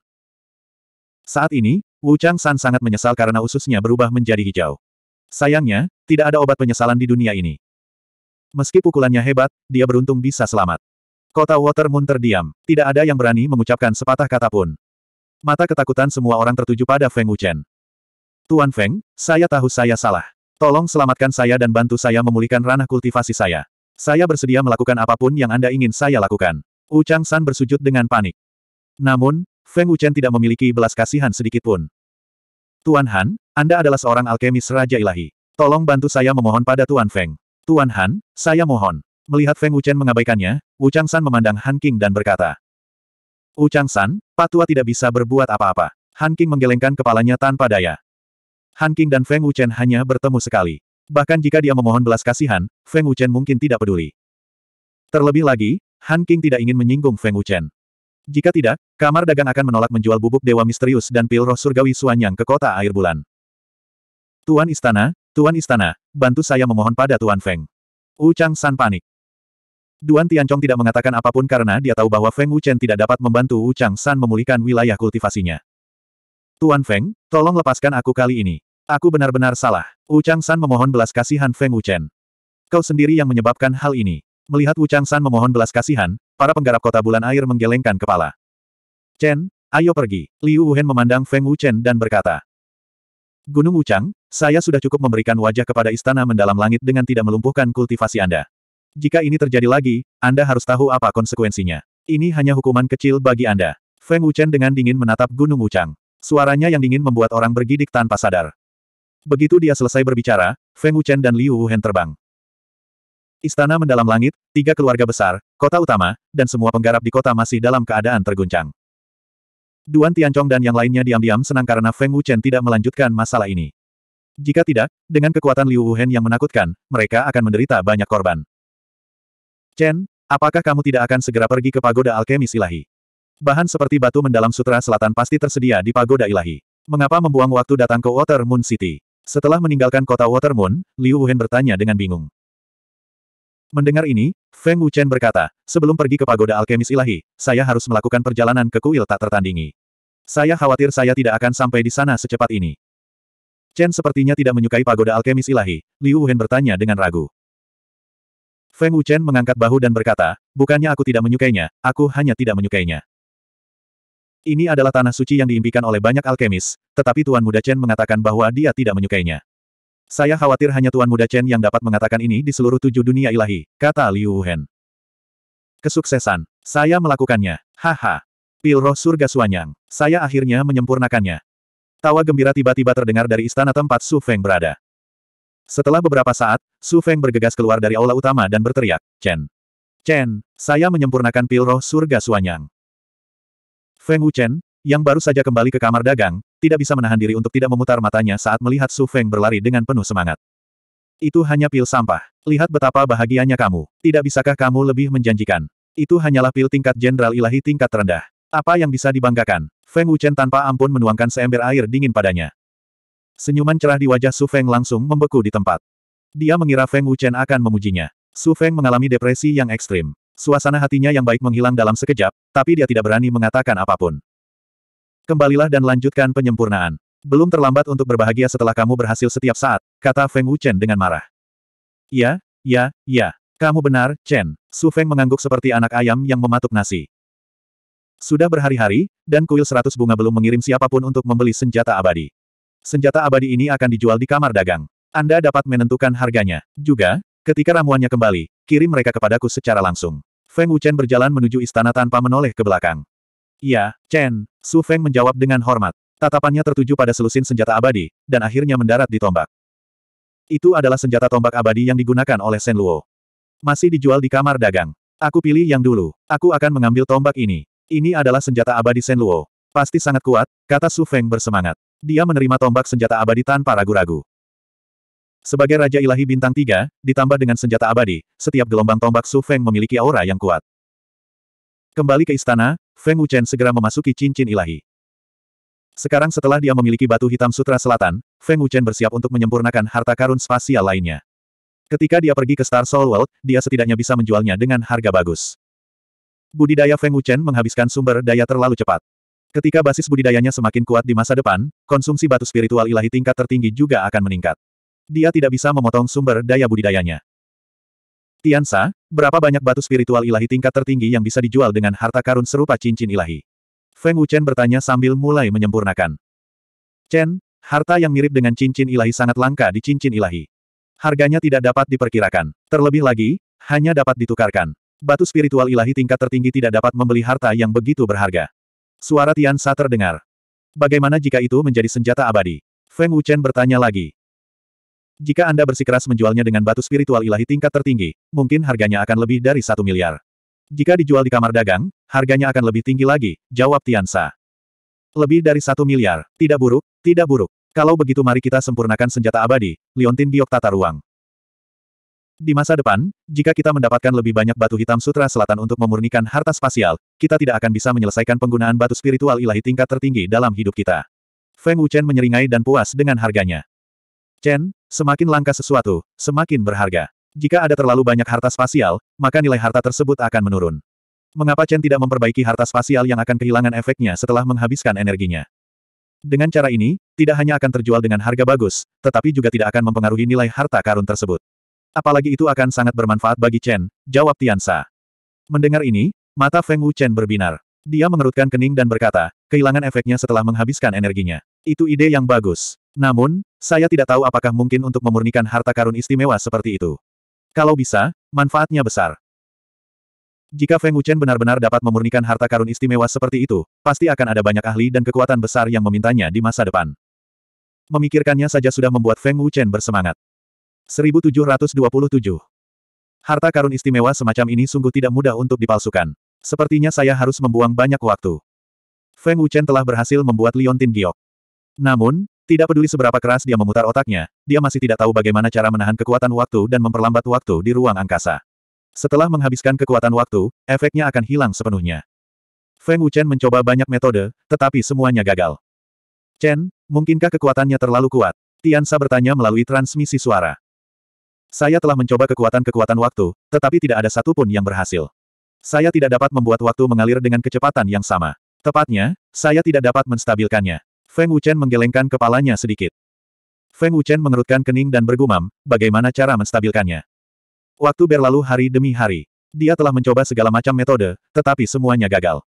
Saat ini, Wu Chang San sangat menyesal karena ususnya berubah menjadi hijau. Sayangnya, tidak ada obat penyesalan di dunia ini. Meski pukulannya hebat, dia beruntung bisa selamat. Kota Water Moon terdiam. Tidak ada yang berani mengucapkan sepatah kata pun. Mata ketakutan semua orang tertuju pada Feng Wuchen. Tuan Feng, saya tahu saya salah. Tolong selamatkan saya dan bantu saya memulihkan ranah kultivasi saya. Saya bersedia melakukan apapun yang Anda ingin saya lakukan. Wu Chang San bersujud dengan panik. Namun, Feng Wuchen tidak memiliki belas kasihan sedikitpun. Tuan Han, anda adalah seorang alkemis Raja Ilahi. Tolong bantu saya memohon pada Tuan Feng. Tuan Han, saya mohon. Melihat Feng Wuchen mengabaikannya, Wu San memandang Han King dan berkata. Wu Pak tua tidak bisa berbuat apa-apa. Han King menggelengkan kepalanya tanpa daya. Han King dan Feng Wuchen hanya bertemu sekali. Bahkan jika dia memohon belas kasihan, Feng Wuchen mungkin tidak peduli. Terlebih lagi, Han King tidak ingin menyinggung Feng Wuchen. Jika tidak, kamar dagang akan menolak menjual bubuk dewa misterius dan pil roh surgawi Suanyang ke kota air bulan. Tuan Istana, Tuan Istana, bantu saya memohon pada Tuan Feng. Wu Chang San panik. Duan Tiancong tidak mengatakan apapun karena dia tahu bahwa Feng Wuchen tidak dapat membantu Wu Chang San memulihkan wilayah kultivasinya. Tuan Feng, tolong lepaskan aku kali ini. Aku benar-benar salah. Wu Chang San memohon belas kasihan Feng Wuchen. Kau sendiri yang menyebabkan hal ini. Melihat Wu Chang San memohon belas kasihan, para penggarap kota bulan air menggelengkan kepala. Chen, ayo pergi. Liu Wuhen memandang Feng Wuchen dan berkata. Gunung Wuchang, saya sudah cukup memberikan wajah kepada istana mendalam langit dengan tidak melumpuhkan kultivasi Anda. Jika ini terjadi lagi, Anda harus tahu apa konsekuensinya. Ini hanya hukuman kecil bagi Anda. Feng Wuchen dengan dingin menatap Gunung Wuchang. Suaranya yang dingin membuat orang bergidik tanpa sadar. Begitu dia selesai berbicara, Feng Wuchen dan Liu Wuhan terbang. Istana mendalam langit, tiga keluarga besar, kota utama, dan semua penggarap di kota masih dalam keadaan terguncang. Duan Tiancong dan yang lainnya diam-diam senang karena Feng Wuchen tidak melanjutkan masalah ini. Jika tidak, dengan kekuatan Liu Wuhen yang menakutkan, mereka akan menderita banyak korban. Chen, apakah kamu tidak akan segera pergi ke pagoda alkemis ilahi? Bahan seperti batu mendalam sutra selatan pasti tersedia di pagoda ilahi. Mengapa membuang waktu datang ke Water Moon City? Setelah meninggalkan kota Water Moon, Liu Wuhen bertanya dengan bingung. Mendengar ini, Feng Wuchen berkata, sebelum pergi ke pagoda alkemis ilahi, saya harus melakukan perjalanan ke kuil tak tertandingi. Saya khawatir saya tidak akan sampai di sana secepat ini. Chen sepertinya tidak menyukai pagoda alkemis ilahi, Liu Wen bertanya dengan ragu. Feng Wuchen mengangkat bahu dan berkata, bukannya aku tidak menyukainya, aku hanya tidak menyukainya. Ini adalah tanah suci yang diimpikan oleh banyak alkemis, tetapi Tuan Muda Chen mengatakan bahwa dia tidak menyukainya. Saya khawatir hanya Tuan Muda Chen yang dapat mengatakan ini di seluruh tujuh dunia ilahi, kata Liu Wuhan. Kesuksesan. Saya melakukannya. Haha. Pil roh surga Suanyang. Saya akhirnya menyempurnakannya. Tawa gembira tiba-tiba terdengar dari istana tempat Su Feng berada. Setelah beberapa saat, Su Feng bergegas keluar dari aula utama dan berteriak, Chen. Chen, saya menyempurnakan pil roh surga Suanyang. Feng Chen, yang baru saja kembali ke kamar dagang, tidak bisa menahan diri untuk tidak memutar matanya saat melihat Su Feng berlari dengan penuh semangat. Itu hanya pil sampah. Lihat betapa bahagianya kamu. Tidak bisakah kamu lebih menjanjikan? Itu hanyalah pil tingkat jenderal ilahi tingkat rendah. Apa yang bisa dibanggakan? Feng Wuchen tanpa ampun menuangkan seember air dingin padanya. Senyuman cerah di wajah Su Feng langsung membeku di tempat. Dia mengira Feng Wuchen akan memujinya. Su Feng mengalami depresi yang ekstrim. Suasana hatinya yang baik menghilang dalam sekejap, tapi dia tidak berani mengatakan apapun. Kembalilah dan lanjutkan penyempurnaan. Belum terlambat untuk berbahagia setelah kamu berhasil setiap saat, kata Feng Wuchen dengan marah. Ya, ya, ya. Kamu benar, Chen. Su Feng mengangguk seperti anak ayam yang mematuk nasi. Sudah berhari-hari, dan kuil seratus bunga belum mengirim siapapun untuk membeli senjata abadi. Senjata abadi ini akan dijual di kamar dagang. Anda dapat menentukan harganya. Juga, ketika ramuannya kembali, kirim mereka kepadaku secara langsung. Feng Wuchen berjalan menuju istana tanpa menoleh ke belakang. Iya, Chen, Su Feng menjawab dengan hormat. Tatapannya tertuju pada selusin senjata abadi, dan akhirnya mendarat di tombak. Itu adalah senjata tombak abadi yang digunakan oleh Shen Luo. Masih dijual di kamar dagang. Aku pilih yang dulu. Aku akan mengambil tombak ini. Ini adalah senjata abadi Shen Luo. Pasti sangat kuat, kata Su Feng bersemangat. Dia menerima tombak senjata abadi tanpa ragu-ragu. Sebagai Raja Ilahi Bintang 3, ditambah dengan senjata abadi, setiap gelombang tombak Su Feng memiliki aura yang kuat. Kembali ke istana, Feng Wuchen segera memasuki cincin ilahi. Sekarang setelah dia memiliki batu hitam sutra selatan, Feng Wuchen bersiap untuk menyempurnakan harta karun spasial lainnya. Ketika dia pergi ke Star Soul World, dia setidaknya bisa menjualnya dengan harga bagus. Budidaya Feng Wuchen menghabiskan sumber daya terlalu cepat. Ketika basis budidayanya semakin kuat di masa depan, konsumsi batu spiritual ilahi tingkat tertinggi juga akan meningkat. Dia tidak bisa memotong sumber daya budidayanya. Tiansa, berapa banyak batu spiritual ilahi tingkat tertinggi yang bisa dijual dengan harta karun serupa cincin ilahi? Feng Wuchen bertanya sambil mulai menyempurnakan. Chen, harta yang mirip dengan cincin ilahi sangat langka di cincin ilahi. Harganya tidak dapat diperkirakan. Terlebih lagi, hanya dapat ditukarkan. Batu spiritual ilahi tingkat tertinggi tidak dapat membeli harta yang begitu berharga. Suara Tiansa terdengar. Bagaimana jika itu menjadi senjata abadi? Feng Wuchen bertanya lagi. Jika Anda bersikeras menjualnya dengan batu spiritual ilahi tingkat tertinggi, mungkin harganya akan lebih dari satu miliar. Jika dijual di kamar dagang, harganya akan lebih tinggi lagi, jawab Tiansa. Lebih dari satu miliar, tidak buruk, tidak buruk. Kalau begitu mari kita sempurnakan senjata abadi, Liontin biok Tata Ruang. Di masa depan, jika kita mendapatkan lebih banyak batu hitam sutra selatan untuk memurnikan harta spasial, kita tidak akan bisa menyelesaikan penggunaan batu spiritual ilahi tingkat tertinggi dalam hidup kita. Feng Wuchen menyeringai dan puas dengan harganya. Chen, semakin langka sesuatu, semakin berharga. Jika ada terlalu banyak harta spasial, maka nilai harta tersebut akan menurun. Mengapa Chen tidak memperbaiki harta spasial yang akan kehilangan efeknya setelah menghabiskan energinya? Dengan cara ini, tidak hanya akan terjual dengan harga bagus, tetapi juga tidak akan mempengaruhi nilai harta karun tersebut. Apalagi itu akan sangat bermanfaat bagi Chen, jawab Tiansa. Mendengar ini, mata Feng Wu Chen berbinar. Dia mengerutkan kening dan berkata, kehilangan efeknya setelah menghabiskan energinya. Itu ide yang bagus. Namun, saya tidak tahu apakah mungkin untuk memurnikan harta karun istimewa seperti itu. Kalau bisa, manfaatnya besar. Jika Feng Wuchen benar-benar dapat memurnikan harta karun istimewa seperti itu, pasti akan ada banyak ahli dan kekuatan besar yang memintanya di masa depan. Memikirkannya saja sudah membuat Feng Wuchen bersemangat. 1727 Harta karun istimewa semacam ini sungguh tidak mudah untuk dipalsukan. Sepertinya saya harus membuang banyak waktu. Feng Wuchen telah berhasil membuat Liontin giok. Namun, tidak peduli seberapa keras dia memutar otaknya, dia masih tidak tahu bagaimana cara menahan kekuatan waktu dan memperlambat waktu di ruang angkasa. Setelah menghabiskan kekuatan waktu, efeknya akan hilang sepenuhnya. Feng Wuchen mencoba banyak metode, tetapi semuanya gagal. Chen, mungkinkah kekuatannya terlalu kuat? Tian Tiansa bertanya melalui transmisi suara. Saya telah mencoba kekuatan-kekuatan waktu, tetapi tidak ada satupun yang berhasil. Saya tidak dapat membuat waktu mengalir dengan kecepatan yang sama. Tepatnya, saya tidak dapat menstabilkannya. Feng Wuchen menggelengkan kepalanya sedikit. Feng Wuchen mengerutkan kening dan bergumam, bagaimana cara menstabilkannya. Waktu berlalu hari demi hari. Dia telah mencoba segala macam metode, tetapi semuanya gagal.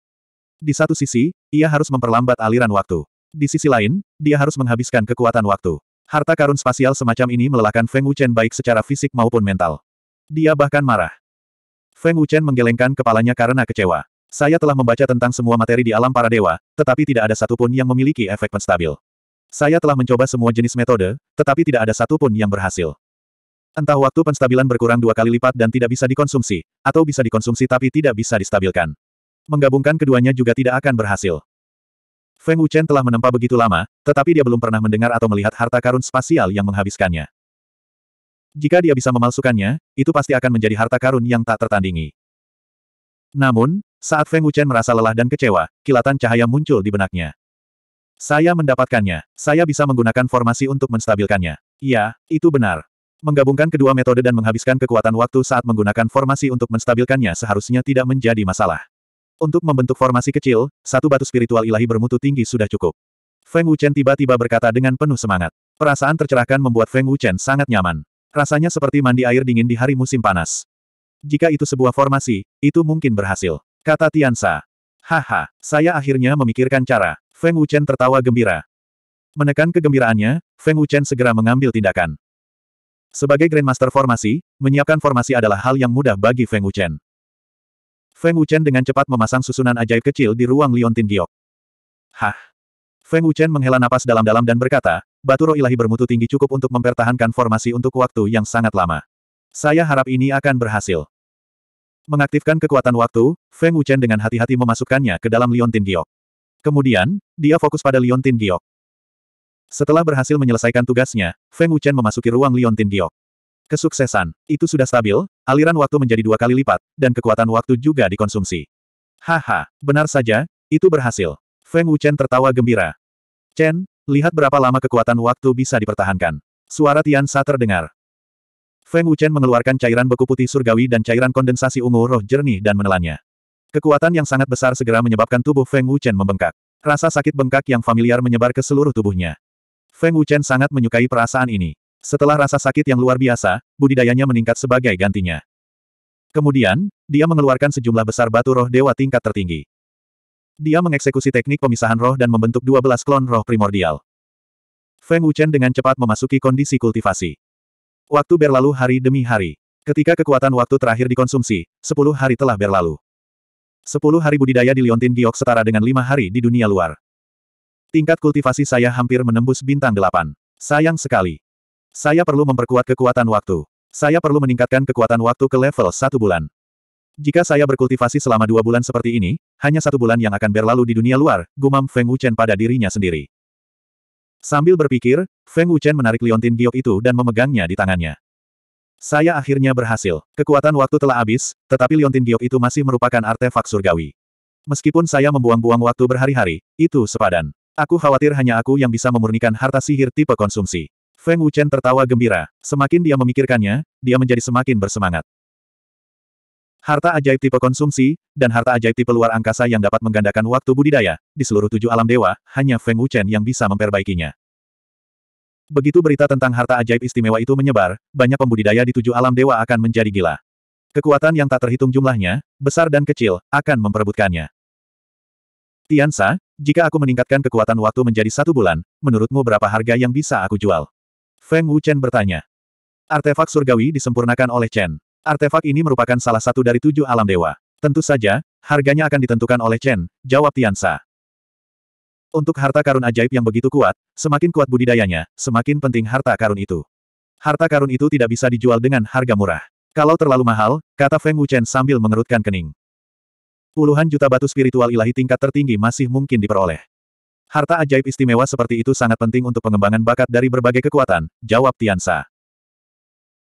Di satu sisi, ia harus memperlambat aliran waktu. Di sisi lain, dia harus menghabiskan kekuatan waktu. Harta karun spasial semacam ini melelahkan Feng Wuchen baik secara fisik maupun mental. Dia bahkan marah. Feng Wuchen menggelengkan kepalanya karena kecewa. Saya telah membaca tentang semua materi di alam para dewa, tetapi tidak ada satupun yang memiliki efek penstabil. Saya telah mencoba semua jenis metode, tetapi tidak ada satupun yang berhasil. Entah waktu penstabilan berkurang dua kali lipat dan tidak bisa dikonsumsi, atau bisa dikonsumsi tapi tidak bisa distabilkan. Menggabungkan keduanya juga tidak akan berhasil. Feng Wuchen telah menempa begitu lama, tetapi dia belum pernah mendengar atau melihat harta karun spasial yang menghabiskannya. Jika dia bisa memalsukannya, itu pasti akan menjadi harta karun yang tak tertandingi. Namun, saat Feng Wuchen merasa lelah dan kecewa, kilatan cahaya muncul di benaknya. Saya mendapatkannya. Saya bisa menggunakan formasi untuk menstabilkannya. Iya, itu benar. Menggabungkan kedua metode dan menghabiskan kekuatan waktu saat menggunakan formasi untuk menstabilkannya seharusnya tidak menjadi masalah. Untuk membentuk formasi kecil, satu batu spiritual ilahi bermutu tinggi sudah cukup. Feng Wuchen tiba-tiba berkata dengan penuh semangat. Perasaan tercerahkan membuat Feng Wuchen sangat nyaman. Rasanya seperti mandi air dingin di hari musim panas. Jika itu sebuah formasi, itu mungkin berhasil. Kata Tiansa. Haha, saya akhirnya memikirkan cara. Feng Wuchen tertawa gembira. Menekan kegembiraannya, Feng Wuchen segera mengambil tindakan. Sebagai Grandmaster formasi, menyiapkan formasi adalah hal yang mudah bagi Feng Wuchen. Feng Wuchen dengan cepat memasang susunan ajaib kecil di ruang Liontin Giok. Hah! Feng Wuchen menghela napas dalam-dalam dan berkata, batu roh ilahi bermutu tinggi cukup untuk mempertahankan formasi untuk waktu yang sangat lama. Saya harap ini akan berhasil. Mengaktifkan kekuatan waktu, Feng Wuchen dengan hati-hati memasukkannya ke dalam Liontin Giok. Kemudian, dia fokus pada Liontin Giok. Setelah berhasil menyelesaikan tugasnya, Feng Wuchen memasuki ruang Liontin Giok. Kesuksesan, itu sudah stabil, aliran waktu menjadi dua kali lipat, dan kekuatan waktu juga dikonsumsi. Haha, benar saja, itu berhasil. Feng Wuchen tertawa gembira. Chen, lihat berapa lama kekuatan waktu bisa dipertahankan. Suara Tian Sa terdengar. Feng Wuchen mengeluarkan cairan beku putih surgawi dan cairan kondensasi ungu roh jernih dan menelannya. Kekuatan yang sangat besar segera menyebabkan tubuh Feng Wuchen membengkak. Rasa sakit bengkak yang familiar menyebar ke seluruh tubuhnya. Feng Wuchen sangat menyukai perasaan ini. Setelah rasa sakit yang luar biasa, budidayanya meningkat sebagai gantinya. Kemudian, dia mengeluarkan sejumlah besar batu roh dewa tingkat tertinggi. Dia mengeksekusi teknik pemisahan roh dan membentuk 12 klon roh primordial. Feng Wuchen dengan cepat memasuki kondisi kultivasi. Waktu berlalu hari demi hari. Ketika kekuatan waktu terakhir dikonsumsi, sepuluh hari telah berlalu. Sepuluh hari budidaya di Liontin Giok setara dengan lima hari di dunia luar. Tingkat kultivasi saya hampir menembus bintang delapan. Sayang sekali. Saya perlu memperkuat kekuatan waktu. Saya perlu meningkatkan kekuatan waktu ke level satu bulan. Jika saya berkultivasi selama dua bulan seperti ini, hanya satu bulan yang akan berlalu di dunia luar, gumam Feng Wuchen pada dirinya sendiri. Sambil berpikir, Feng Wuchen menarik liontin giok itu dan memegangnya di tangannya. Saya akhirnya berhasil. Kekuatan waktu telah habis, tetapi liontin giok itu masih merupakan artefak surgawi. Meskipun saya membuang-buang waktu berhari-hari, itu sepadan. Aku khawatir hanya aku yang bisa memurnikan harta sihir tipe konsumsi. Feng Wuchen tertawa gembira. Semakin dia memikirkannya, dia menjadi semakin bersemangat. Harta ajaib tipe konsumsi, dan harta ajaib tipe luar angkasa yang dapat menggandakan waktu budidaya, di seluruh tujuh alam dewa, hanya Feng Wuchen yang bisa memperbaikinya. Begitu berita tentang harta ajaib istimewa itu menyebar, banyak pembudidaya di tujuh alam dewa akan menjadi gila. Kekuatan yang tak terhitung jumlahnya, besar dan kecil, akan memperebutkannya. Tiansa, jika aku meningkatkan kekuatan waktu menjadi satu bulan, menurutmu berapa harga yang bisa aku jual? Feng Wuchen bertanya. Artefak surgawi disempurnakan oleh Chen. Artefak ini merupakan salah satu dari tujuh alam dewa. Tentu saja, harganya akan ditentukan oleh Chen, jawab Tiansa. Untuk harta karun ajaib yang begitu kuat, semakin kuat budidayanya, semakin penting harta karun itu. Harta karun itu tidak bisa dijual dengan harga murah. Kalau terlalu mahal, kata Feng Wu Chen sambil mengerutkan kening. Puluhan juta batu spiritual ilahi tingkat tertinggi masih mungkin diperoleh. Harta ajaib istimewa seperti itu sangat penting untuk pengembangan bakat dari berbagai kekuatan, jawab Tiansa.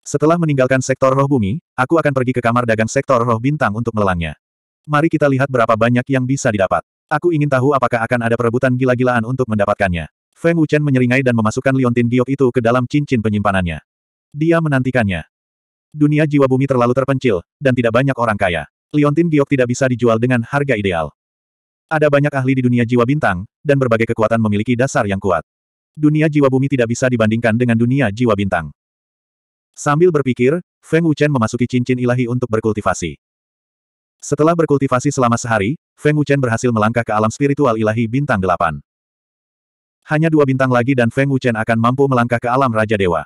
Setelah meninggalkan sektor roh bumi, aku akan pergi ke kamar dagang sektor roh bintang untuk melelangnya. Mari kita lihat berapa banyak yang bisa didapat. Aku ingin tahu apakah akan ada perebutan gila-gilaan untuk mendapatkannya. Feng Wuchen menyeringai dan memasukkan liontin giok itu ke dalam cincin penyimpanannya. Dia menantikannya. Dunia jiwa bumi terlalu terpencil, dan tidak banyak orang kaya. Liontin giok tidak bisa dijual dengan harga ideal. Ada banyak ahli di dunia jiwa bintang, dan berbagai kekuatan memiliki dasar yang kuat. Dunia jiwa bumi tidak bisa dibandingkan dengan dunia jiwa bintang. Sambil berpikir, Feng Wuchen memasuki cincin ilahi untuk berkultivasi. Setelah berkultivasi selama sehari, Feng Wuchen berhasil melangkah ke alam spiritual ilahi bintang delapan. Hanya dua bintang lagi dan Feng Wuchen akan mampu melangkah ke alam Raja Dewa.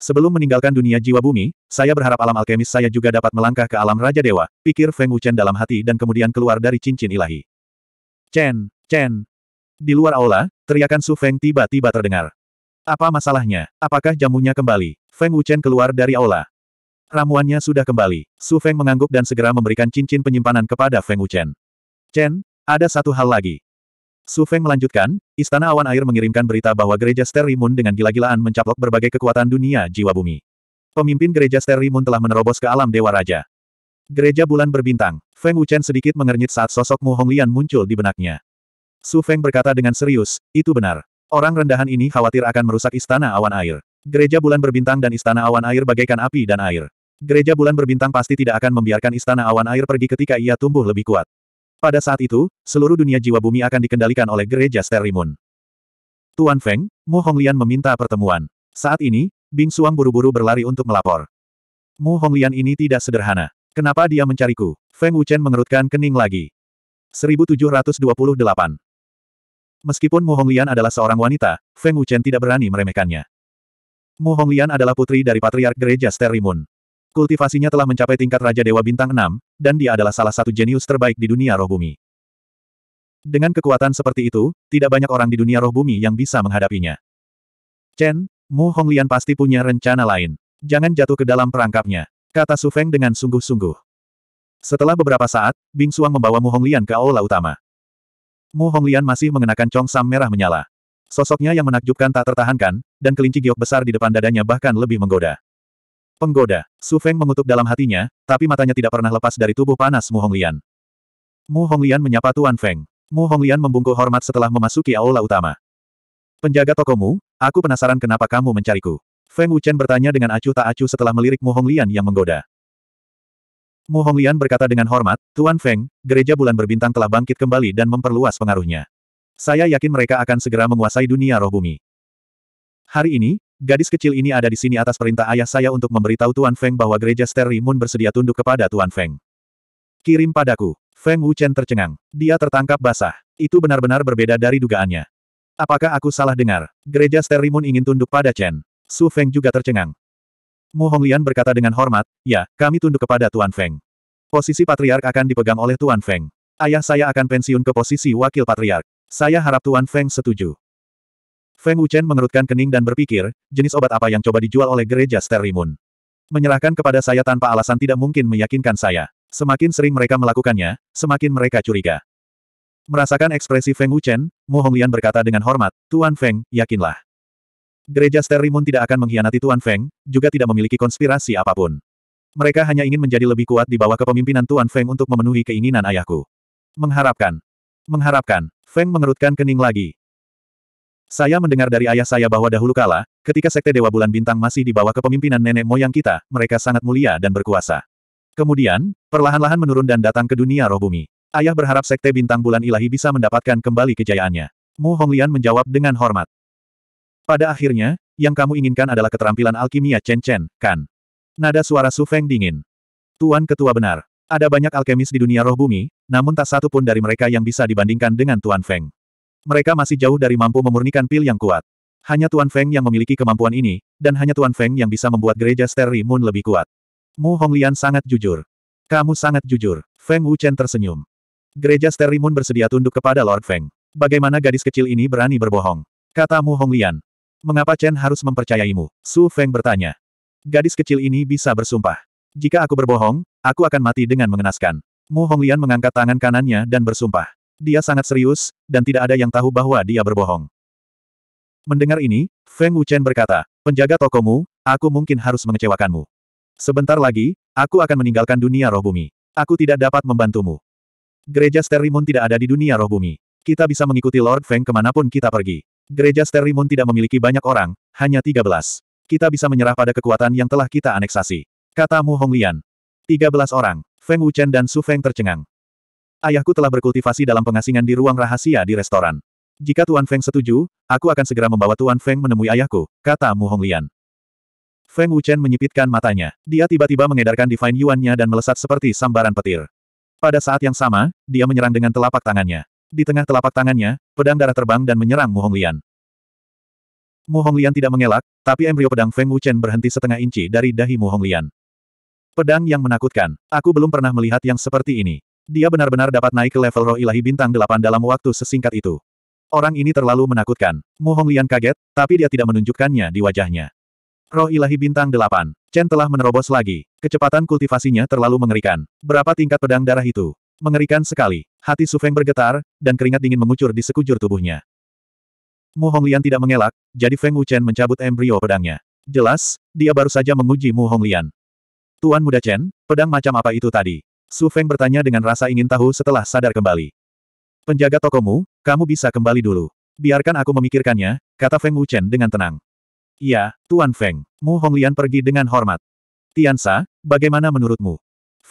Sebelum meninggalkan dunia jiwa bumi, saya berharap alam alkemis saya juga dapat melangkah ke alam Raja Dewa, pikir Feng Wuchen dalam hati dan kemudian keluar dari cincin ilahi. Chen, Chen. Di luar aula, teriakan Su Feng tiba-tiba terdengar. Apa masalahnya? Apakah jamunya kembali? Feng Wuchen keluar dari aula. Ramuannya sudah kembali. Su Feng mengangguk dan segera memberikan cincin penyimpanan kepada Feng Wuchen. Chen, ada satu hal lagi. Su Feng melanjutkan, Istana Awan Air mengirimkan berita bahwa gereja Sterimun dengan gila-gilaan mencaplok berbagai kekuatan dunia jiwa bumi. Pemimpin gereja Sterimun telah menerobos ke alam Dewa Raja. Gereja Bulan Berbintang, Feng Wuchen sedikit mengernyit saat sosok Mu Honglian muncul di benaknya. Su Feng berkata dengan serius, itu benar. Orang rendahan ini khawatir akan merusak istana awan air. Gereja bulan berbintang dan istana awan air bagaikan api dan air. Gereja bulan berbintang pasti tidak akan membiarkan istana awan air pergi ketika ia tumbuh lebih kuat. Pada saat itu, seluruh dunia jiwa bumi akan dikendalikan oleh gereja Sterimun. Tuan Feng, Mu Honglian meminta pertemuan. Saat ini, Bing Suang buru-buru berlari untuk melapor. Mu Honglian ini tidak sederhana. Kenapa dia mencariku? Feng Wuchen mengerutkan kening lagi. 1728 Meskipun Mu Honglian adalah seorang wanita, Feng Wuchen tidak berani meremehkannya. Mu Honglian adalah putri dari Patriark Gereja Sterimun. Kultivasinya telah mencapai tingkat Raja Dewa Bintang 6, dan dia adalah salah satu jenius terbaik di dunia roh bumi. Dengan kekuatan seperti itu, tidak banyak orang di dunia roh bumi yang bisa menghadapinya. Chen, Mu Honglian pasti punya rencana lain. Jangan jatuh ke dalam perangkapnya, kata Su Feng dengan sungguh-sungguh. Setelah beberapa saat, Bing Suang membawa Mu Honglian ke aula utama. Mu Honglian masih mengenakan cong sam merah menyala. Sosoknya yang menakjubkan tak tertahankan, dan kelinci giok besar di depan dadanya bahkan lebih menggoda. Penggoda, Su Feng mengutuk dalam hatinya, tapi matanya tidak pernah lepas dari tubuh panas Mu Honglian. Mu Honglian menyapa Tuan Feng. Mu Honglian membungkuk hormat setelah memasuki aula utama. Penjaga tokomu, aku penasaran kenapa kamu mencariku. Feng Wuchen bertanya dengan acuh tak acuh setelah melirik Mu Honglian yang menggoda. Mu Honglian berkata dengan hormat, Tuan Feng, gereja bulan berbintang telah bangkit kembali dan memperluas pengaruhnya. Saya yakin mereka akan segera menguasai dunia roh bumi. Hari ini, gadis kecil ini ada di sini atas perintah ayah saya untuk memberitahu Tuan Feng bahwa gereja Starry Moon bersedia tunduk kepada Tuan Feng. Kirim padaku. Feng Wuchen tercengang. Dia tertangkap basah. Itu benar-benar berbeda dari dugaannya. Apakah aku salah dengar? Gereja Moon ingin tunduk pada Chen. Su Feng juga tercengang. Mu Honglian berkata dengan hormat, ya, kami tunduk kepada Tuan Feng. Posisi patriark akan dipegang oleh Tuan Feng. Ayah saya akan pensiun ke posisi wakil patriark. Saya harap Tuan Feng setuju. Feng Wuchen mengerutkan kening dan berpikir, jenis obat apa yang coba dijual oleh gereja Sterimun. Menyerahkan kepada saya tanpa alasan tidak mungkin meyakinkan saya. Semakin sering mereka melakukannya, semakin mereka curiga. Merasakan ekspresi Feng Wuchen, Mu Honglian berkata dengan hormat, Tuan Feng, yakinlah. Gereja Sterimun tidak akan mengkhianati Tuan Feng, juga tidak memiliki konspirasi apapun. Mereka hanya ingin menjadi lebih kuat di bawah kepemimpinan Tuan Feng untuk memenuhi keinginan ayahku. Mengharapkan. Mengharapkan. Feng mengerutkan kening lagi. Saya mendengar dari ayah saya bahwa dahulu kala, ketika Sekte Dewa Bulan Bintang masih di bawah kepemimpinan nenek moyang kita, mereka sangat mulia dan berkuasa. Kemudian, perlahan-lahan menurun dan datang ke dunia roh bumi. Ayah berharap Sekte Bintang Bulan Ilahi bisa mendapatkan kembali kejayaannya. Mu Honglian menjawab dengan hormat. Pada akhirnya, yang kamu inginkan adalah keterampilan alkimia Chen Chen, kan? Nada suara Su Feng dingin. Tuan Ketua benar. Ada banyak alkemis di dunia roh bumi, namun tak satu pun dari mereka yang bisa dibandingkan dengan Tuan Feng. Mereka masih jauh dari mampu memurnikan pil yang kuat. Hanya Tuan Feng yang memiliki kemampuan ini, dan hanya Tuan Feng yang bisa membuat gereja Steri Moon lebih kuat. Mu Honglian sangat jujur. Kamu sangat jujur. Feng Wuchen tersenyum. Gereja Steri Moon bersedia tunduk kepada Lord Feng. Bagaimana gadis kecil ini berani berbohong? Kata Mu Honglian. Mengapa Chen harus mempercayaimu? Su Feng bertanya. Gadis kecil ini bisa bersumpah. Jika aku berbohong, aku akan mati dengan mengenaskan. Mu Honglian mengangkat tangan kanannya dan bersumpah. Dia sangat serius, dan tidak ada yang tahu bahwa dia berbohong. Mendengar ini, Feng Wuchen berkata, penjaga tokomu, aku mungkin harus mengecewakanmu. Sebentar lagi, aku akan meninggalkan dunia roh bumi. Aku tidak dapat membantumu. Gereja Sterimun tidak ada di dunia roh bumi. Kita bisa mengikuti Lord Feng kemanapun kita pergi. Gereja Sterimun tidak memiliki banyak orang, hanya 13. Kita bisa menyerah pada kekuatan yang telah kita aneksasi. Kata Mu Honglian. 13 orang, Feng Wuchen dan Su Feng tercengang. Ayahku telah berkultivasi dalam pengasingan di ruang rahasia di restoran. Jika Tuan Feng setuju, aku akan segera membawa Tuan Feng menemui ayahku, kata Mu Honglian. Feng Wuchen menyipitkan matanya. Dia tiba-tiba mengedarkan Divine Yuan-nya dan melesat seperti sambaran petir. Pada saat yang sama, dia menyerang dengan telapak tangannya. Di tengah telapak tangannya, pedang darah terbang dan menyerang Mu Honglian. Mu Honglian tidak mengelak, tapi embrio pedang Feng Wuchen berhenti setengah inci dari dahi Mu Honglian. Pedang yang menakutkan. Aku belum pernah melihat yang seperti ini. Dia benar-benar dapat naik ke level roh ilahi bintang delapan dalam waktu sesingkat itu. Orang ini terlalu menakutkan. Mu Honglian kaget, tapi dia tidak menunjukkannya di wajahnya. Roh ilahi bintang delapan. Chen telah menerobos lagi. Kecepatan kultivasinya terlalu mengerikan. Berapa tingkat pedang darah itu? Mengerikan sekali. Hati Su Feng bergetar, dan keringat dingin mengucur di sekujur tubuhnya. Mu Honglian tidak mengelak, jadi Feng Wuchen mencabut embrio pedangnya. Jelas, dia baru saja menguji Mu Honglian. Tuan Muda Chen, pedang macam apa itu tadi? Su Feng bertanya dengan rasa ingin tahu setelah sadar kembali. Penjaga tokomu, kamu bisa kembali dulu. Biarkan aku memikirkannya, kata Feng Wuchen dengan tenang. Iya, Tuan Feng. Mu Honglian pergi dengan hormat. Tian Tiansa, bagaimana menurutmu?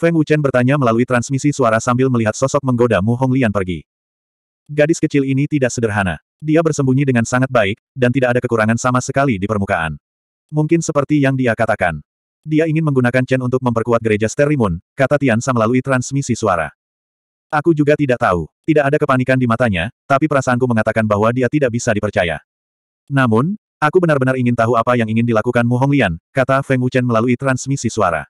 Feng Wuchen bertanya melalui transmisi suara sambil melihat sosok menggoda Mu Honglian pergi. Gadis kecil ini tidak sederhana. Dia bersembunyi dengan sangat baik, dan tidak ada kekurangan sama sekali di permukaan. Mungkin seperti yang dia katakan. Dia ingin menggunakan Chen untuk memperkuat gereja Sterimun, kata Tian Tiansa melalui transmisi suara. Aku juga tidak tahu. Tidak ada kepanikan di matanya, tapi perasaanku mengatakan bahwa dia tidak bisa dipercaya. Namun, aku benar-benar ingin tahu apa yang ingin dilakukan Mu Honglian, kata Feng Wuchen melalui transmisi suara.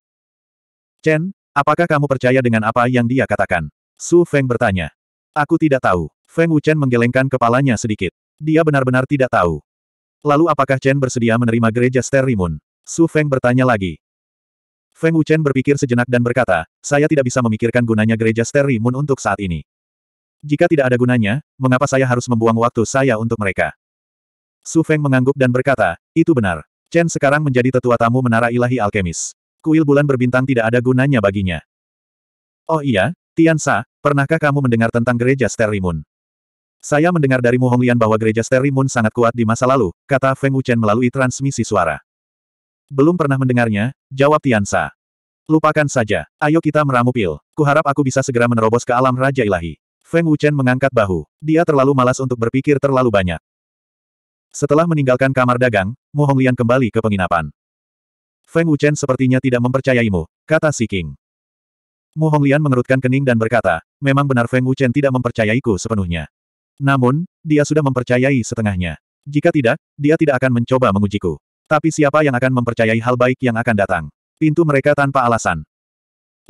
Chen, Apakah kamu percaya dengan apa yang dia katakan? Su Feng bertanya. Aku tidak tahu. Feng Wuchen menggelengkan kepalanya sedikit. Dia benar-benar tidak tahu. Lalu apakah Chen bersedia menerima gereja Sterimun? Su Feng bertanya lagi. Feng Wuchen berpikir sejenak dan berkata, saya tidak bisa memikirkan gunanya gereja Sterimun untuk saat ini. Jika tidak ada gunanya, mengapa saya harus membuang waktu saya untuk mereka? Su Feng mengangguk dan berkata, itu benar. Chen sekarang menjadi tetua tamu Menara Ilahi Alkemis. Kuil bulan berbintang tidak ada gunanya baginya. Oh iya, Tiansa, pernahkah kamu mendengar tentang gereja Sterimun? Saya mendengar dari Mu Honglian bahwa gereja Sterimun sangat kuat di masa lalu, kata Feng Wuchen melalui transmisi suara. Belum pernah mendengarnya, jawab Tiansa. Lupakan saja, ayo kita meramu pil. Kuharap aku bisa segera menerobos ke alam Raja Ilahi. Feng Wuchen mengangkat bahu. Dia terlalu malas untuk berpikir terlalu banyak. Setelah meninggalkan kamar dagang, Mu Honglian kembali ke penginapan. Feng Wuchen sepertinya tidak mempercayaimu, kata Si King. Mu Honglian mengerutkan kening dan berkata, memang benar Feng Wuchen tidak mempercayaiku sepenuhnya. Namun, dia sudah mempercayai setengahnya. Jika tidak, dia tidak akan mencoba mengujiku. Tapi siapa yang akan mempercayai hal baik yang akan datang? Pintu mereka tanpa alasan.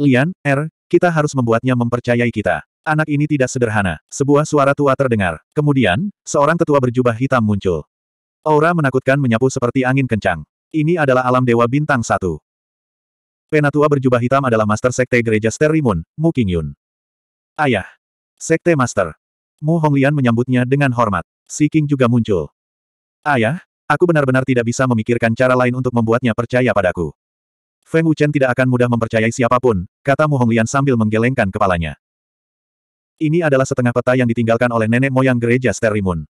Lian, Er, kita harus membuatnya mempercayai kita. Anak ini tidak sederhana. Sebuah suara tua terdengar. Kemudian, seorang tetua berjubah hitam muncul. Aura menakutkan menyapu seperti angin kencang. Ini adalah alam dewa bintang satu. Penatua berjubah hitam adalah Master Sekte Gereja Sterimun, Mu Qingyun. Ayah. Sekte Master. Mu Honglian menyambutnya dengan hormat. Si King juga muncul. Ayah, aku benar-benar tidak bisa memikirkan cara lain untuk membuatnya percaya padaku. Feng Wuchen tidak akan mudah mempercayai siapapun, kata Mu Honglian sambil menggelengkan kepalanya. Ini adalah setengah peta yang ditinggalkan oleh nenek moyang gereja Sterimun.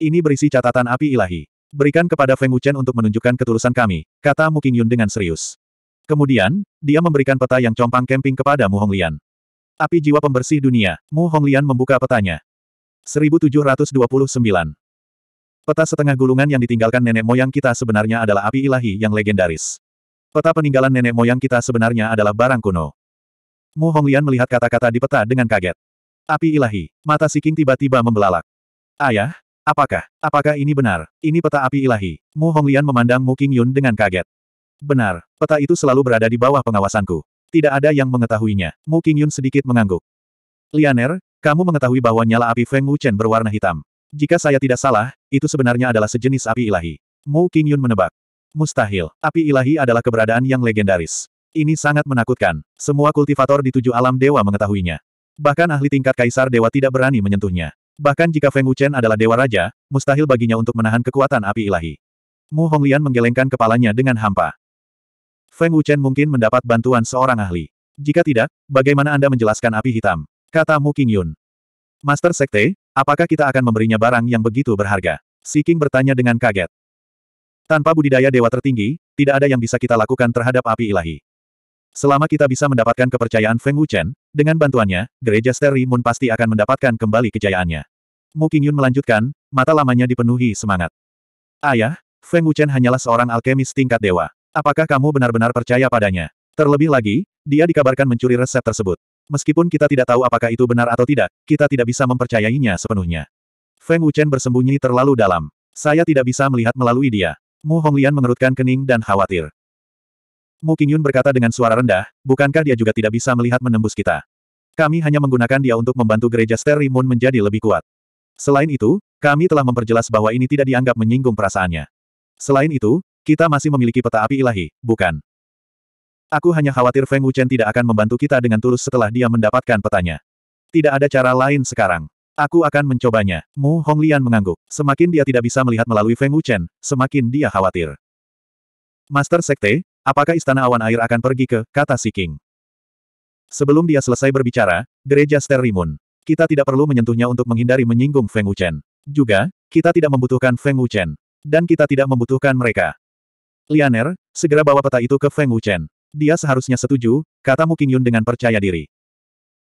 Ini berisi catatan api ilahi. Berikan kepada Feng Wuchen untuk menunjukkan ketulusan kami, kata Mu Qingyun dengan serius. Kemudian, dia memberikan peta yang compang camping kepada Mu Honglian. Api jiwa pembersih dunia, Mu Honglian membuka petanya. 1729. Peta setengah gulungan yang ditinggalkan nenek moyang kita sebenarnya adalah api ilahi yang legendaris. Peta peninggalan nenek moyang kita sebenarnya adalah barang kuno. Mu Honglian melihat kata-kata di peta dengan kaget. Api ilahi, mata si King tiba-tiba membelalak. Ayah, Apakah, apakah ini benar? Ini peta api ilahi. Mu Honglian memandang Mu Qingyun dengan kaget. Benar, peta itu selalu berada di bawah pengawasanku. Tidak ada yang mengetahuinya. Mu Qingyun sedikit mengangguk. Lianer, kamu mengetahui bahwa nyala api Feng Wuchen berwarna hitam. Jika saya tidak salah, itu sebenarnya adalah sejenis api ilahi. Mu Qingyun menebak. Mustahil, api ilahi adalah keberadaan yang legendaris. Ini sangat menakutkan. Semua kultivator di tujuh alam dewa mengetahuinya. Bahkan ahli tingkat kaisar dewa tidak berani menyentuhnya. Bahkan jika Feng Wuchen adalah dewa raja, mustahil baginya untuk menahan kekuatan api ilahi. Mu Honglian menggelengkan kepalanya dengan hampa. Feng Wuchen mungkin mendapat bantuan seorang ahli. Jika tidak, bagaimana Anda menjelaskan api hitam? Kata Mu King Yun. Master Sekte, apakah kita akan memberinya barang yang begitu berharga? Si King bertanya dengan kaget. Tanpa budidaya dewa tertinggi, tidak ada yang bisa kita lakukan terhadap api ilahi. Selama kita bisa mendapatkan kepercayaan Feng Wuchen, dengan bantuannya, gereja Steri Moon pasti akan mendapatkan kembali kejayaannya. Mu Qingyun melanjutkan, mata lamanya dipenuhi semangat. Ayah, Feng Wuchen hanyalah seorang alkemis tingkat dewa. Apakah kamu benar-benar percaya padanya? Terlebih lagi, dia dikabarkan mencuri resep tersebut. Meskipun kita tidak tahu apakah itu benar atau tidak, kita tidak bisa mempercayainya sepenuhnya. Feng Wuchen bersembunyi terlalu dalam. Saya tidak bisa melihat melalui dia. Mu Honglian mengerutkan kening dan khawatir. Mu Qingyun berkata dengan suara rendah, bukankah dia juga tidak bisa melihat menembus kita? Kami hanya menggunakan dia untuk membantu gereja Sterimun menjadi lebih kuat. Selain itu, kami telah memperjelas bahwa ini tidak dianggap menyinggung perasaannya. Selain itu, kita masih memiliki peta api ilahi, bukan? Aku hanya khawatir Feng Wuchen tidak akan membantu kita dengan tulus setelah dia mendapatkan petanya. Tidak ada cara lain sekarang. Aku akan mencobanya. Mu Honglian mengangguk. Semakin dia tidak bisa melihat melalui Feng Wuchen, semakin dia khawatir. Master Sekte, apakah Istana Awan Air akan pergi ke, kata Si King. Sebelum dia selesai berbicara, gereja Sterimun. Kita tidak perlu menyentuhnya untuk menghindari menyinggung Feng Wuchen. Juga, kita tidak membutuhkan Feng Wuchen. Dan kita tidak membutuhkan mereka. Lianer, segera bawa peta itu ke Feng Wuchen. Dia seharusnya setuju, kata Mu Qingyun dengan percaya diri.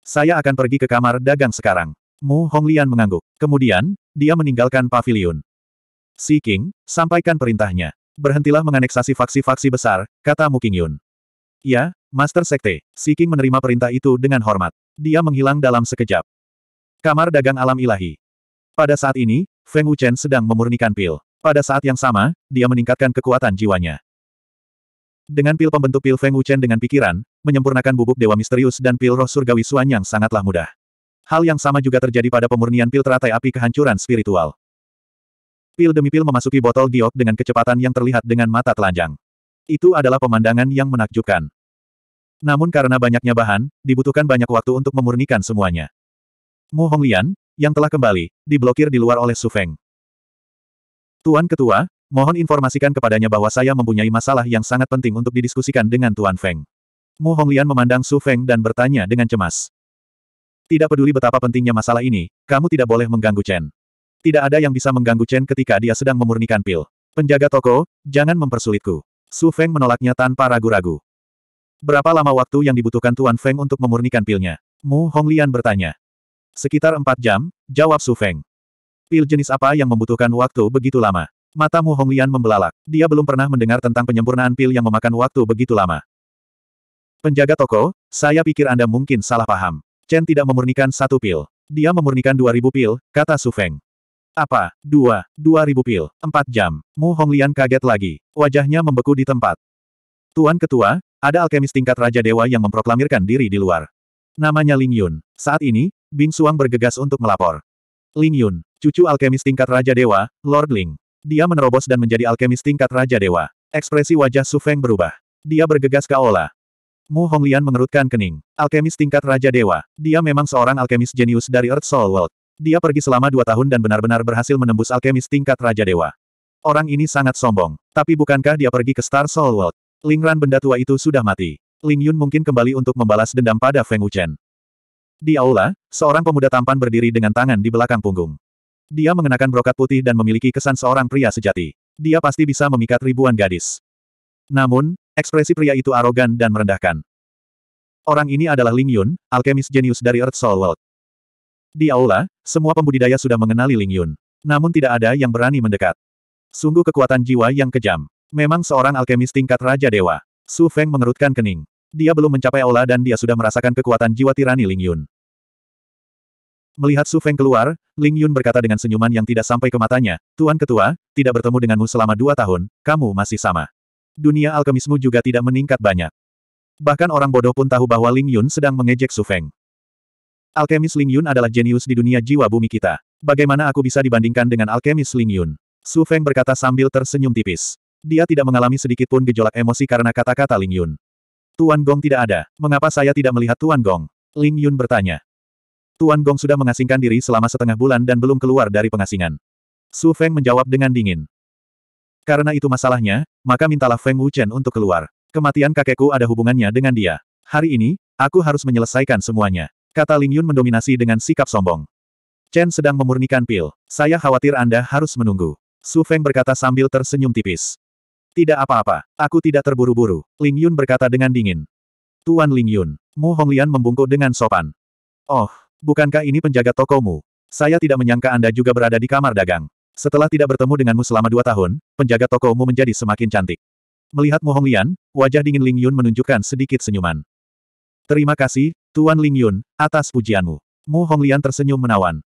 Saya akan pergi ke kamar dagang sekarang. Mu Honglian mengangguk. Kemudian, dia meninggalkan pavilion. Si King, sampaikan perintahnya. Berhentilah menganeksasi faksi-faksi besar, kata Mu Qingyun. Ya, Master Sekte, Si King menerima perintah itu dengan hormat. Dia menghilang dalam sekejap. Kamar dagang alam ilahi. Pada saat ini, Feng Wuchen sedang memurnikan pil. Pada saat yang sama, dia meningkatkan kekuatan jiwanya. Dengan pil pembentuk pil Feng Wuchen dengan pikiran, menyempurnakan bubuk dewa misterius dan pil roh surgawi Suan yang sangatlah mudah. Hal yang sama juga terjadi pada pemurnian pil teratai api kehancuran spiritual. Pil demi pil memasuki botol giok dengan kecepatan yang terlihat dengan mata telanjang. Itu adalah pemandangan yang menakjubkan. Namun karena banyaknya bahan, dibutuhkan banyak waktu untuk memurnikan semuanya. Mu Honglian, yang telah kembali, diblokir di luar oleh Su Feng. Tuan Ketua, mohon informasikan kepadanya bahwa saya mempunyai masalah yang sangat penting untuk didiskusikan dengan Tuan Feng. Mu Honglian memandang Su Feng dan bertanya dengan cemas. Tidak peduli betapa pentingnya masalah ini, kamu tidak boleh mengganggu Chen. Tidak ada yang bisa mengganggu Chen ketika dia sedang memurnikan pil. Penjaga toko, jangan mempersulitku. Su Feng menolaknya tanpa ragu-ragu. Berapa lama waktu yang dibutuhkan Tuan Feng untuk memurnikan pilnya? Mu Honglian bertanya. Sekitar empat jam, jawab Su Feng. Pil jenis apa yang membutuhkan waktu begitu lama? Mata Mu Honglian membelalak. Dia belum pernah mendengar tentang penyempurnaan pil yang memakan waktu begitu lama. Penjaga toko, saya pikir Anda mungkin salah paham. Chen tidak memurnikan satu pil. Dia memurnikan dua ribu pil, kata Su Feng. Apa? Dua, dua ribu pil, empat jam. Mu Honglian kaget lagi. Wajahnya membeku di tempat. Tuan Ketua, ada alkemis tingkat Raja Dewa yang memproklamirkan diri di luar. Namanya Ling Yun. Saat ini, Bing Suang bergegas untuk melapor. Ling Yun, cucu alkemis tingkat Raja Dewa, Lord Ling. Dia menerobos dan menjadi alkemis tingkat Raja Dewa. Ekspresi wajah Su Feng berubah. Dia bergegas ke Ola. Mu Honglian mengerutkan kening. Alkemis tingkat Raja Dewa. Dia memang seorang alkemis jenius dari Earth Soul World. Dia pergi selama dua tahun dan benar-benar berhasil menembus alkemis tingkat Raja Dewa. Orang ini sangat sombong. Tapi bukankah dia pergi ke Star Soul World? Lingran benda tua itu sudah mati. Ling Yun mungkin kembali untuk membalas dendam pada Feng Wuchen. Di aula, seorang pemuda tampan berdiri dengan tangan di belakang punggung. Dia mengenakan brokat putih dan memiliki kesan seorang pria sejati. Dia pasti bisa memikat ribuan gadis. Namun, ekspresi pria itu arogan dan merendahkan. Orang ini adalah Ling Yun, alkemis jenius dari Earth Soul World. Di aula, semua pembudidaya sudah mengenali Ling Yun. Namun tidak ada yang berani mendekat. Sungguh kekuatan jiwa yang kejam. Memang seorang alkemis tingkat Raja Dewa. Su Feng mengerutkan kening. Dia belum mencapai aula dan dia sudah merasakan kekuatan jiwa tirani Ling Yun. Melihat Su Feng keluar, Ling Yun berkata dengan senyuman yang tidak sampai ke matanya, Tuan Ketua, tidak bertemu denganmu selama dua tahun, kamu masih sama. Dunia alkemismu juga tidak meningkat banyak. Bahkan orang bodoh pun tahu bahwa Ling Yun sedang mengejek Su Feng. Alkemis Ling Yun adalah jenius di dunia jiwa bumi kita. Bagaimana aku bisa dibandingkan dengan alkemis Ling Yun? Su Feng berkata sambil tersenyum tipis. Dia tidak mengalami sedikit pun gejolak emosi karena kata-kata Ling Yun. Tuan Gong tidak ada. Mengapa saya tidak melihat Tuan Gong? Ling Yun bertanya. Tuan Gong sudah mengasingkan diri selama setengah bulan dan belum keluar dari pengasingan. Su Feng menjawab dengan dingin. Karena itu masalahnya, maka mintalah Feng Wuchen untuk keluar. Kematian kakekku ada hubungannya dengan dia. Hari ini, aku harus menyelesaikan semuanya. Kata Ling Yun mendominasi dengan sikap sombong. Chen sedang memurnikan pil. Saya khawatir Anda harus menunggu. Su Feng berkata sambil tersenyum tipis. Tidak apa-apa, aku tidak terburu-buru, Ling Yun berkata dengan dingin. Tuan Ling Yun, Mu Honglian membungkuk dengan sopan. Oh, bukankah ini penjaga tokomu? Saya tidak menyangka Anda juga berada di kamar dagang. Setelah tidak bertemu denganmu selama dua tahun, penjaga tokomu menjadi semakin cantik. Melihat Mu Honglian, wajah dingin Ling Yun menunjukkan sedikit senyuman. Terima kasih, Tuan Ling Yun, atas pujianmu. Mu Honglian tersenyum menawan.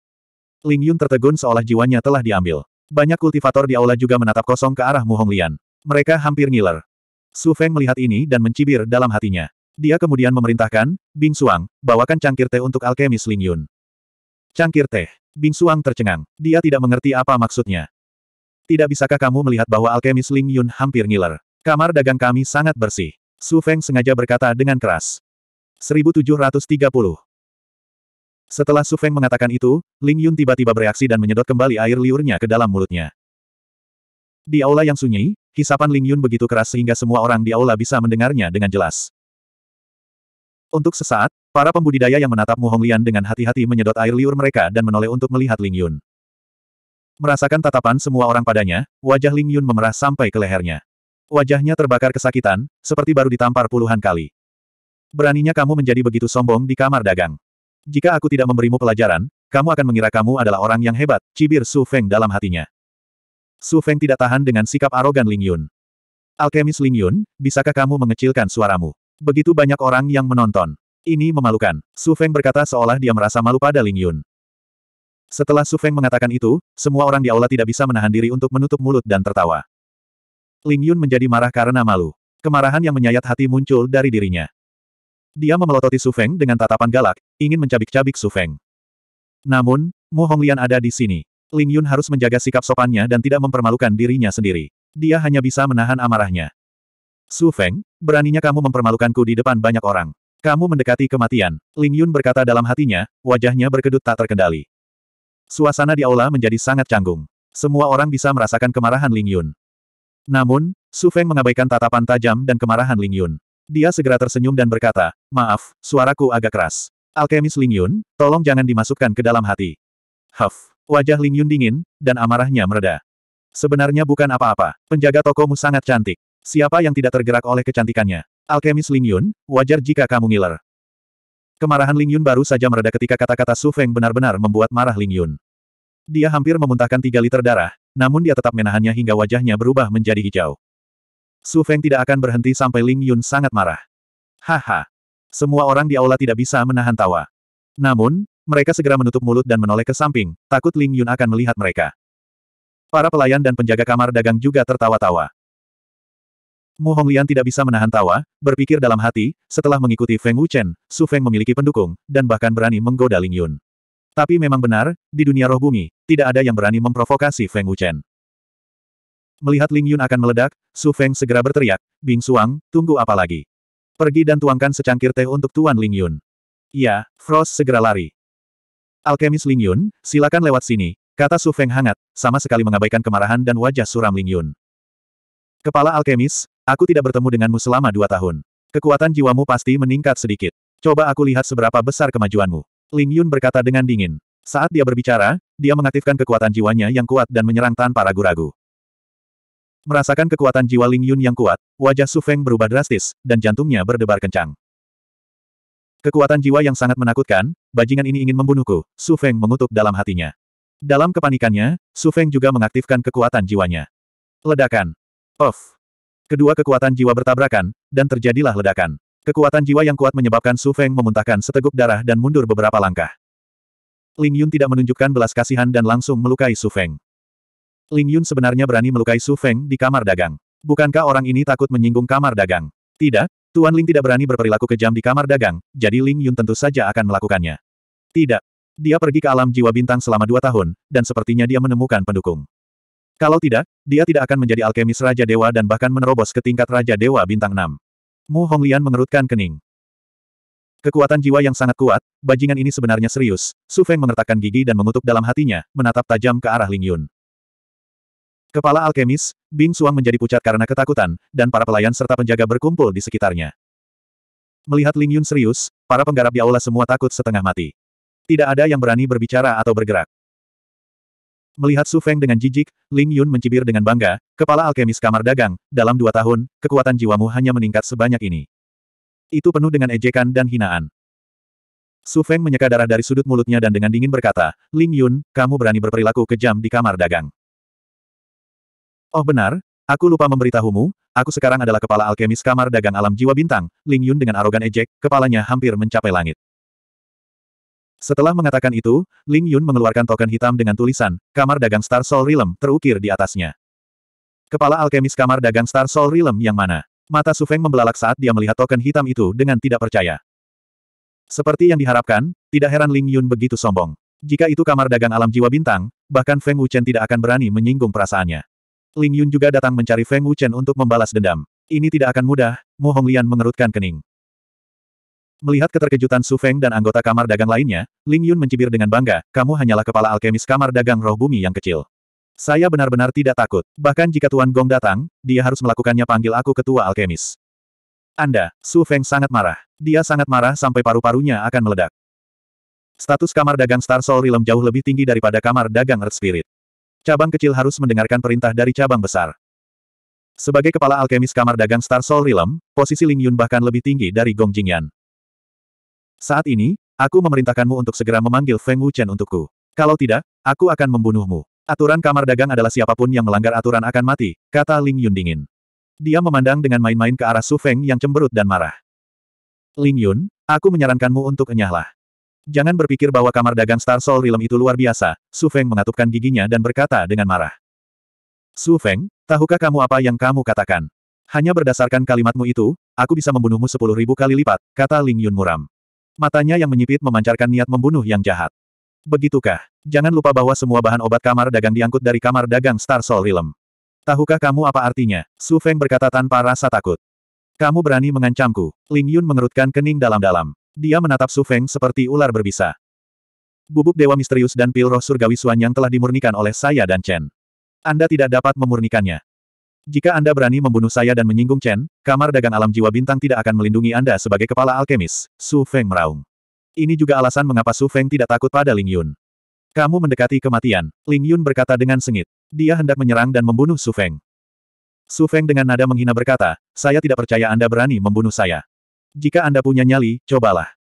Ling Yun tertegun seolah jiwanya telah diambil. Banyak kultivator di aula juga menatap kosong ke arah Mu Honglian. Mereka hampir ngiler. Su Feng melihat ini dan mencibir dalam hatinya. Dia kemudian memerintahkan, Bing Suang, bawakan cangkir teh untuk alkemis Ling Yun. Cangkir teh. Bing Suang tercengang. Dia tidak mengerti apa maksudnya. Tidak bisakah kamu melihat bahwa alkemis Ling Yun hampir ngiler? Kamar dagang kami sangat bersih. Su Feng sengaja berkata dengan keras. 1730. Setelah Su Feng mengatakan itu, Ling Yun tiba-tiba bereaksi dan menyedot kembali air liurnya ke dalam mulutnya. Di aula yang sunyi, Kisapan Ling Yun begitu keras sehingga semua orang di aula bisa mendengarnya dengan jelas. Untuk sesaat, para pembudidaya yang menatap Mu Honglian dengan hati-hati menyedot air liur mereka dan menoleh untuk melihat Ling Yun. Merasakan tatapan semua orang padanya, wajah Ling Yun memerah sampai ke lehernya. Wajahnya terbakar kesakitan, seperti baru ditampar puluhan kali. Beraninya kamu menjadi begitu sombong di kamar dagang. Jika aku tidak memberimu pelajaran, kamu akan mengira kamu adalah orang yang hebat, cibir Su Feng dalam hatinya. Su Feng tidak tahan dengan sikap arogan Ling Yun. Alkemis Ling Yun, bisakah kamu mengecilkan suaramu? Begitu banyak orang yang menonton. Ini memalukan. Su Feng berkata seolah dia merasa malu pada Ling Yun. Setelah Su Feng mengatakan itu, semua orang di aula tidak bisa menahan diri untuk menutup mulut dan tertawa. Ling Yun menjadi marah karena malu. Kemarahan yang menyayat hati muncul dari dirinya. Dia memelototi Su Feng dengan tatapan galak, ingin mencabik-cabik Su Feng. Namun, Mu Honglian ada di sini. Ling Yun harus menjaga sikap sopannya dan tidak mempermalukan dirinya sendiri. Dia hanya bisa menahan amarahnya. Su Feng, beraninya kamu mempermalukanku di depan banyak orang. Kamu mendekati kematian, Ling Yun berkata dalam hatinya, wajahnya berkedut tak terkendali. Suasana di aula menjadi sangat canggung. Semua orang bisa merasakan kemarahan Ling Yun. Namun, Su Feng mengabaikan tatapan tajam dan kemarahan Ling Yun. Dia segera tersenyum dan berkata, maaf, suaraku agak keras. Alkemis Ling Yun, tolong jangan dimasukkan ke dalam hati. Huff. Wajah Ling Yun dingin, dan amarahnya mereda. Sebenarnya bukan apa-apa, penjaga tokomu sangat cantik. Siapa yang tidak tergerak oleh kecantikannya? Alkemis Ling Yun, wajar jika kamu ngiler. Kemarahan Ling Yun baru saja mereda ketika kata-kata Su Feng benar-benar membuat marah Ling Yun. Dia hampir memuntahkan tiga liter darah, namun dia tetap menahannya hingga wajahnya berubah menjadi hijau. Su Feng tidak akan berhenti sampai Ling Yun sangat marah. Haha. Semua orang di aula tidak bisa menahan tawa. Namun, mereka segera menutup mulut dan menoleh ke samping, takut Ling Yun akan melihat mereka. Para pelayan dan penjaga kamar dagang juga tertawa-tawa. Mu Honglian tidak bisa menahan tawa, berpikir dalam hati, setelah mengikuti Feng Wuchen, Su Feng memiliki pendukung, dan bahkan berani menggoda Ling Yun. Tapi memang benar, di dunia roh bumi, tidak ada yang berani memprovokasi Feng Wuchen. Melihat Ling Yun akan meledak, Su Feng segera berteriak, Bing Suang, tunggu apa lagi? Pergi dan tuangkan secangkir teh untuk Tuan Ling Yun. Ya, Frost segera lari. Alkemis Ling Yun, silakan lewat sini, kata Su Feng hangat, sama sekali mengabaikan kemarahan dan wajah suram Ling Yun. Kepala Alkemis, aku tidak bertemu denganmu selama dua tahun. Kekuatan jiwamu pasti meningkat sedikit. Coba aku lihat seberapa besar kemajuanmu. Ling Yun berkata dengan dingin. Saat dia berbicara, dia mengaktifkan kekuatan jiwanya yang kuat dan menyerang tanpa ragu-ragu. Merasakan kekuatan jiwa Ling Yun yang kuat, wajah Su Feng berubah drastis, dan jantungnya berdebar kencang. Kekuatan jiwa yang sangat menakutkan, bajingan ini ingin membunuhku, Su Feng mengutuk dalam hatinya. Dalam kepanikannya, Su Feng juga mengaktifkan kekuatan jiwanya. Ledakan. Off. Kedua kekuatan jiwa bertabrakan, dan terjadilah ledakan. Kekuatan jiwa yang kuat menyebabkan Su Feng memuntahkan seteguk darah dan mundur beberapa langkah. Ling Yun tidak menunjukkan belas kasihan dan langsung melukai Su Feng. Ling Yun sebenarnya berani melukai Su Feng di kamar dagang. Bukankah orang ini takut menyinggung kamar dagang? Tidak, Tuan Ling tidak berani berperilaku kejam di kamar dagang, jadi Ling Yun tentu saja akan melakukannya. Tidak. Dia pergi ke alam jiwa bintang selama dua tahun, dan sepertinya dia menemukan pendukung. Kalau tidak, dia tidak akan menjadi alkemis Raja Dewa dan bahkan menerobos ke tingkat Raja Dewa bintang 6. Mu Honglian mengerutkan kening. Kekuatan jiwa yang sangat kuat, bajingan ini sebenarnya serius. Su Feng mengertakkan gigi dan mengutuk dalam hatinya, menatap tajam ke arah Ling Yun. Kepala alkemis, Bing Suang menjadi pucat karena ketakutan, dan para pelayan serta penjaga berkumpul di sekitarnya. Melihat Ling Yun serius, para penggarap di aula semua takut setengah mati. Tidak ada yang berani berbicara atau bergerak. Melihat Su Feng dengan jijik, Ling Yun mencibir dengan bangga, kepala alkemis kamar dagang, dalam dua tahun, kekuatan jiwamu hanya meningkat sebanyak ini. Itu penuh dengan ejekan dan hinaan. Su Feng menyeka darah dari sudut mulutnya dan dengan dingin berkata, Ling Yun, kamu berani berperilaku kejam di kamar dagang. Oh benar, aku lupa memberitahumu, aku sekarang adalah kepala alkemis kamar dagang alam jiwa bintang, Ling Yun dengan arogan ejek, kepalanya hampir mencapai langit. Setelah mengatakan itu, Ling Yun mengeluarkan token hitam dengan tulisan, kamar dagang Star Soul Realm terukir di atasnya. Kepala alkemis kamar dagang Star Soul Realm yang mana? Mata Su Feng membelalak saat dia melihat token hitam itu dengan tidak percaya. Seperti yang diharapkan, tidak heran Ling Yun begitu sombong. Jika itu kamar dagang alam jiwa bintang, bahkan Feng Wuchen tidak akan berani menyinggung perasaannya. Ling Yun juga datang mencari Feng Wuchen untuk membalas dendam. Ini tidak akan mudah, Mu Honglian mengerutkan kening. Melihat keterkejutan Su Feng dan anggota kamar dagang lainnya, Ling Yun mencibir dengan bangga, kamu hanyalah kepala alkemis kamar dagang roh bumi yang kecil. Saya benar-benar tidak takut. Bahkan jika Tuan Gong datang, dia harus melakukannya panggil aku ketua alkemis. Anda, Su Feng sangat marah. Dia sangat marah sampai paru-parunya akan meledak. Status kamar dagang Star Soul Realm jauh lebih tinggi daripada kamar dagang Earth Spirit cabang kecil harus mendengarkan perintah dari cabang besar. Sebagai kepala alkemis kamar dagang Star Soul Realm, posisi Ling Yun bahkan lebih tinggi dari Gong Jingyan. Saat ini, aku memerintahkanmu untuk segera memanggil Feng Wuchen untukku. Kalau tidak, aku akan membunuhmu. Aturan kamar dagang adalah siapapun yang melanggar aturan akan mati, kata Ling Yun dingin. Dia memandang dengan main-main ke arah Su Feng yang cemberut dan marah. Ling Yun, aku menyarankanmu untuk enyahlah. Jangan berpikir bahwa kamar dagang Star Soul Realm itu luar biasa, Su Feng mengatupkan giginya dan berkata dengan marah. Su Feng, tahukah kamu apa yang kamu katakan? Hanya berdasarkan kalimatmu itu, aku bisa membunuhmu sepuluh ribu kali lipat, kata Ling Yun muram. Matanya yang menyipit memancarkan niat membunuh yang jahat. Begitukah? Jangan lupa bahwa semua bahan obat kamar dagang diangkut dari kamar dagang Star Soul Realm. Tahukah kamu apa artinya? Su Feng berkata tanpa rasa takut. Kamu berani mengancamku. Ling Yun mengerutkan kening dalam-dalam. Dia menatap Su Feng seperti ular berbisa. Bubuk dewa misterius dan pil roh surgawi Suan yang telah dimurnikan oleh saya dan Chen. Anda tidak dapat memurnikannya. Jika Anda berani membunuh saya dan menyinggung Chen, kamar dagang alam jiwa bintang tidak akan melindungi Anda sebagai kepala alkemis, Su Feng meraung. Ini juga alasan mengapa Su Feng tidak takut pada Ling Yun. Kamu mendekati kematian, Ling Yun berkata dengan sengit. Dia hendak menyerang dan membunuh Su Feng. Su Feng dengan nada menghina berkata, saya tidak percaya Anda berani membunuh saya. Jika Anda punya nyali, cobalah.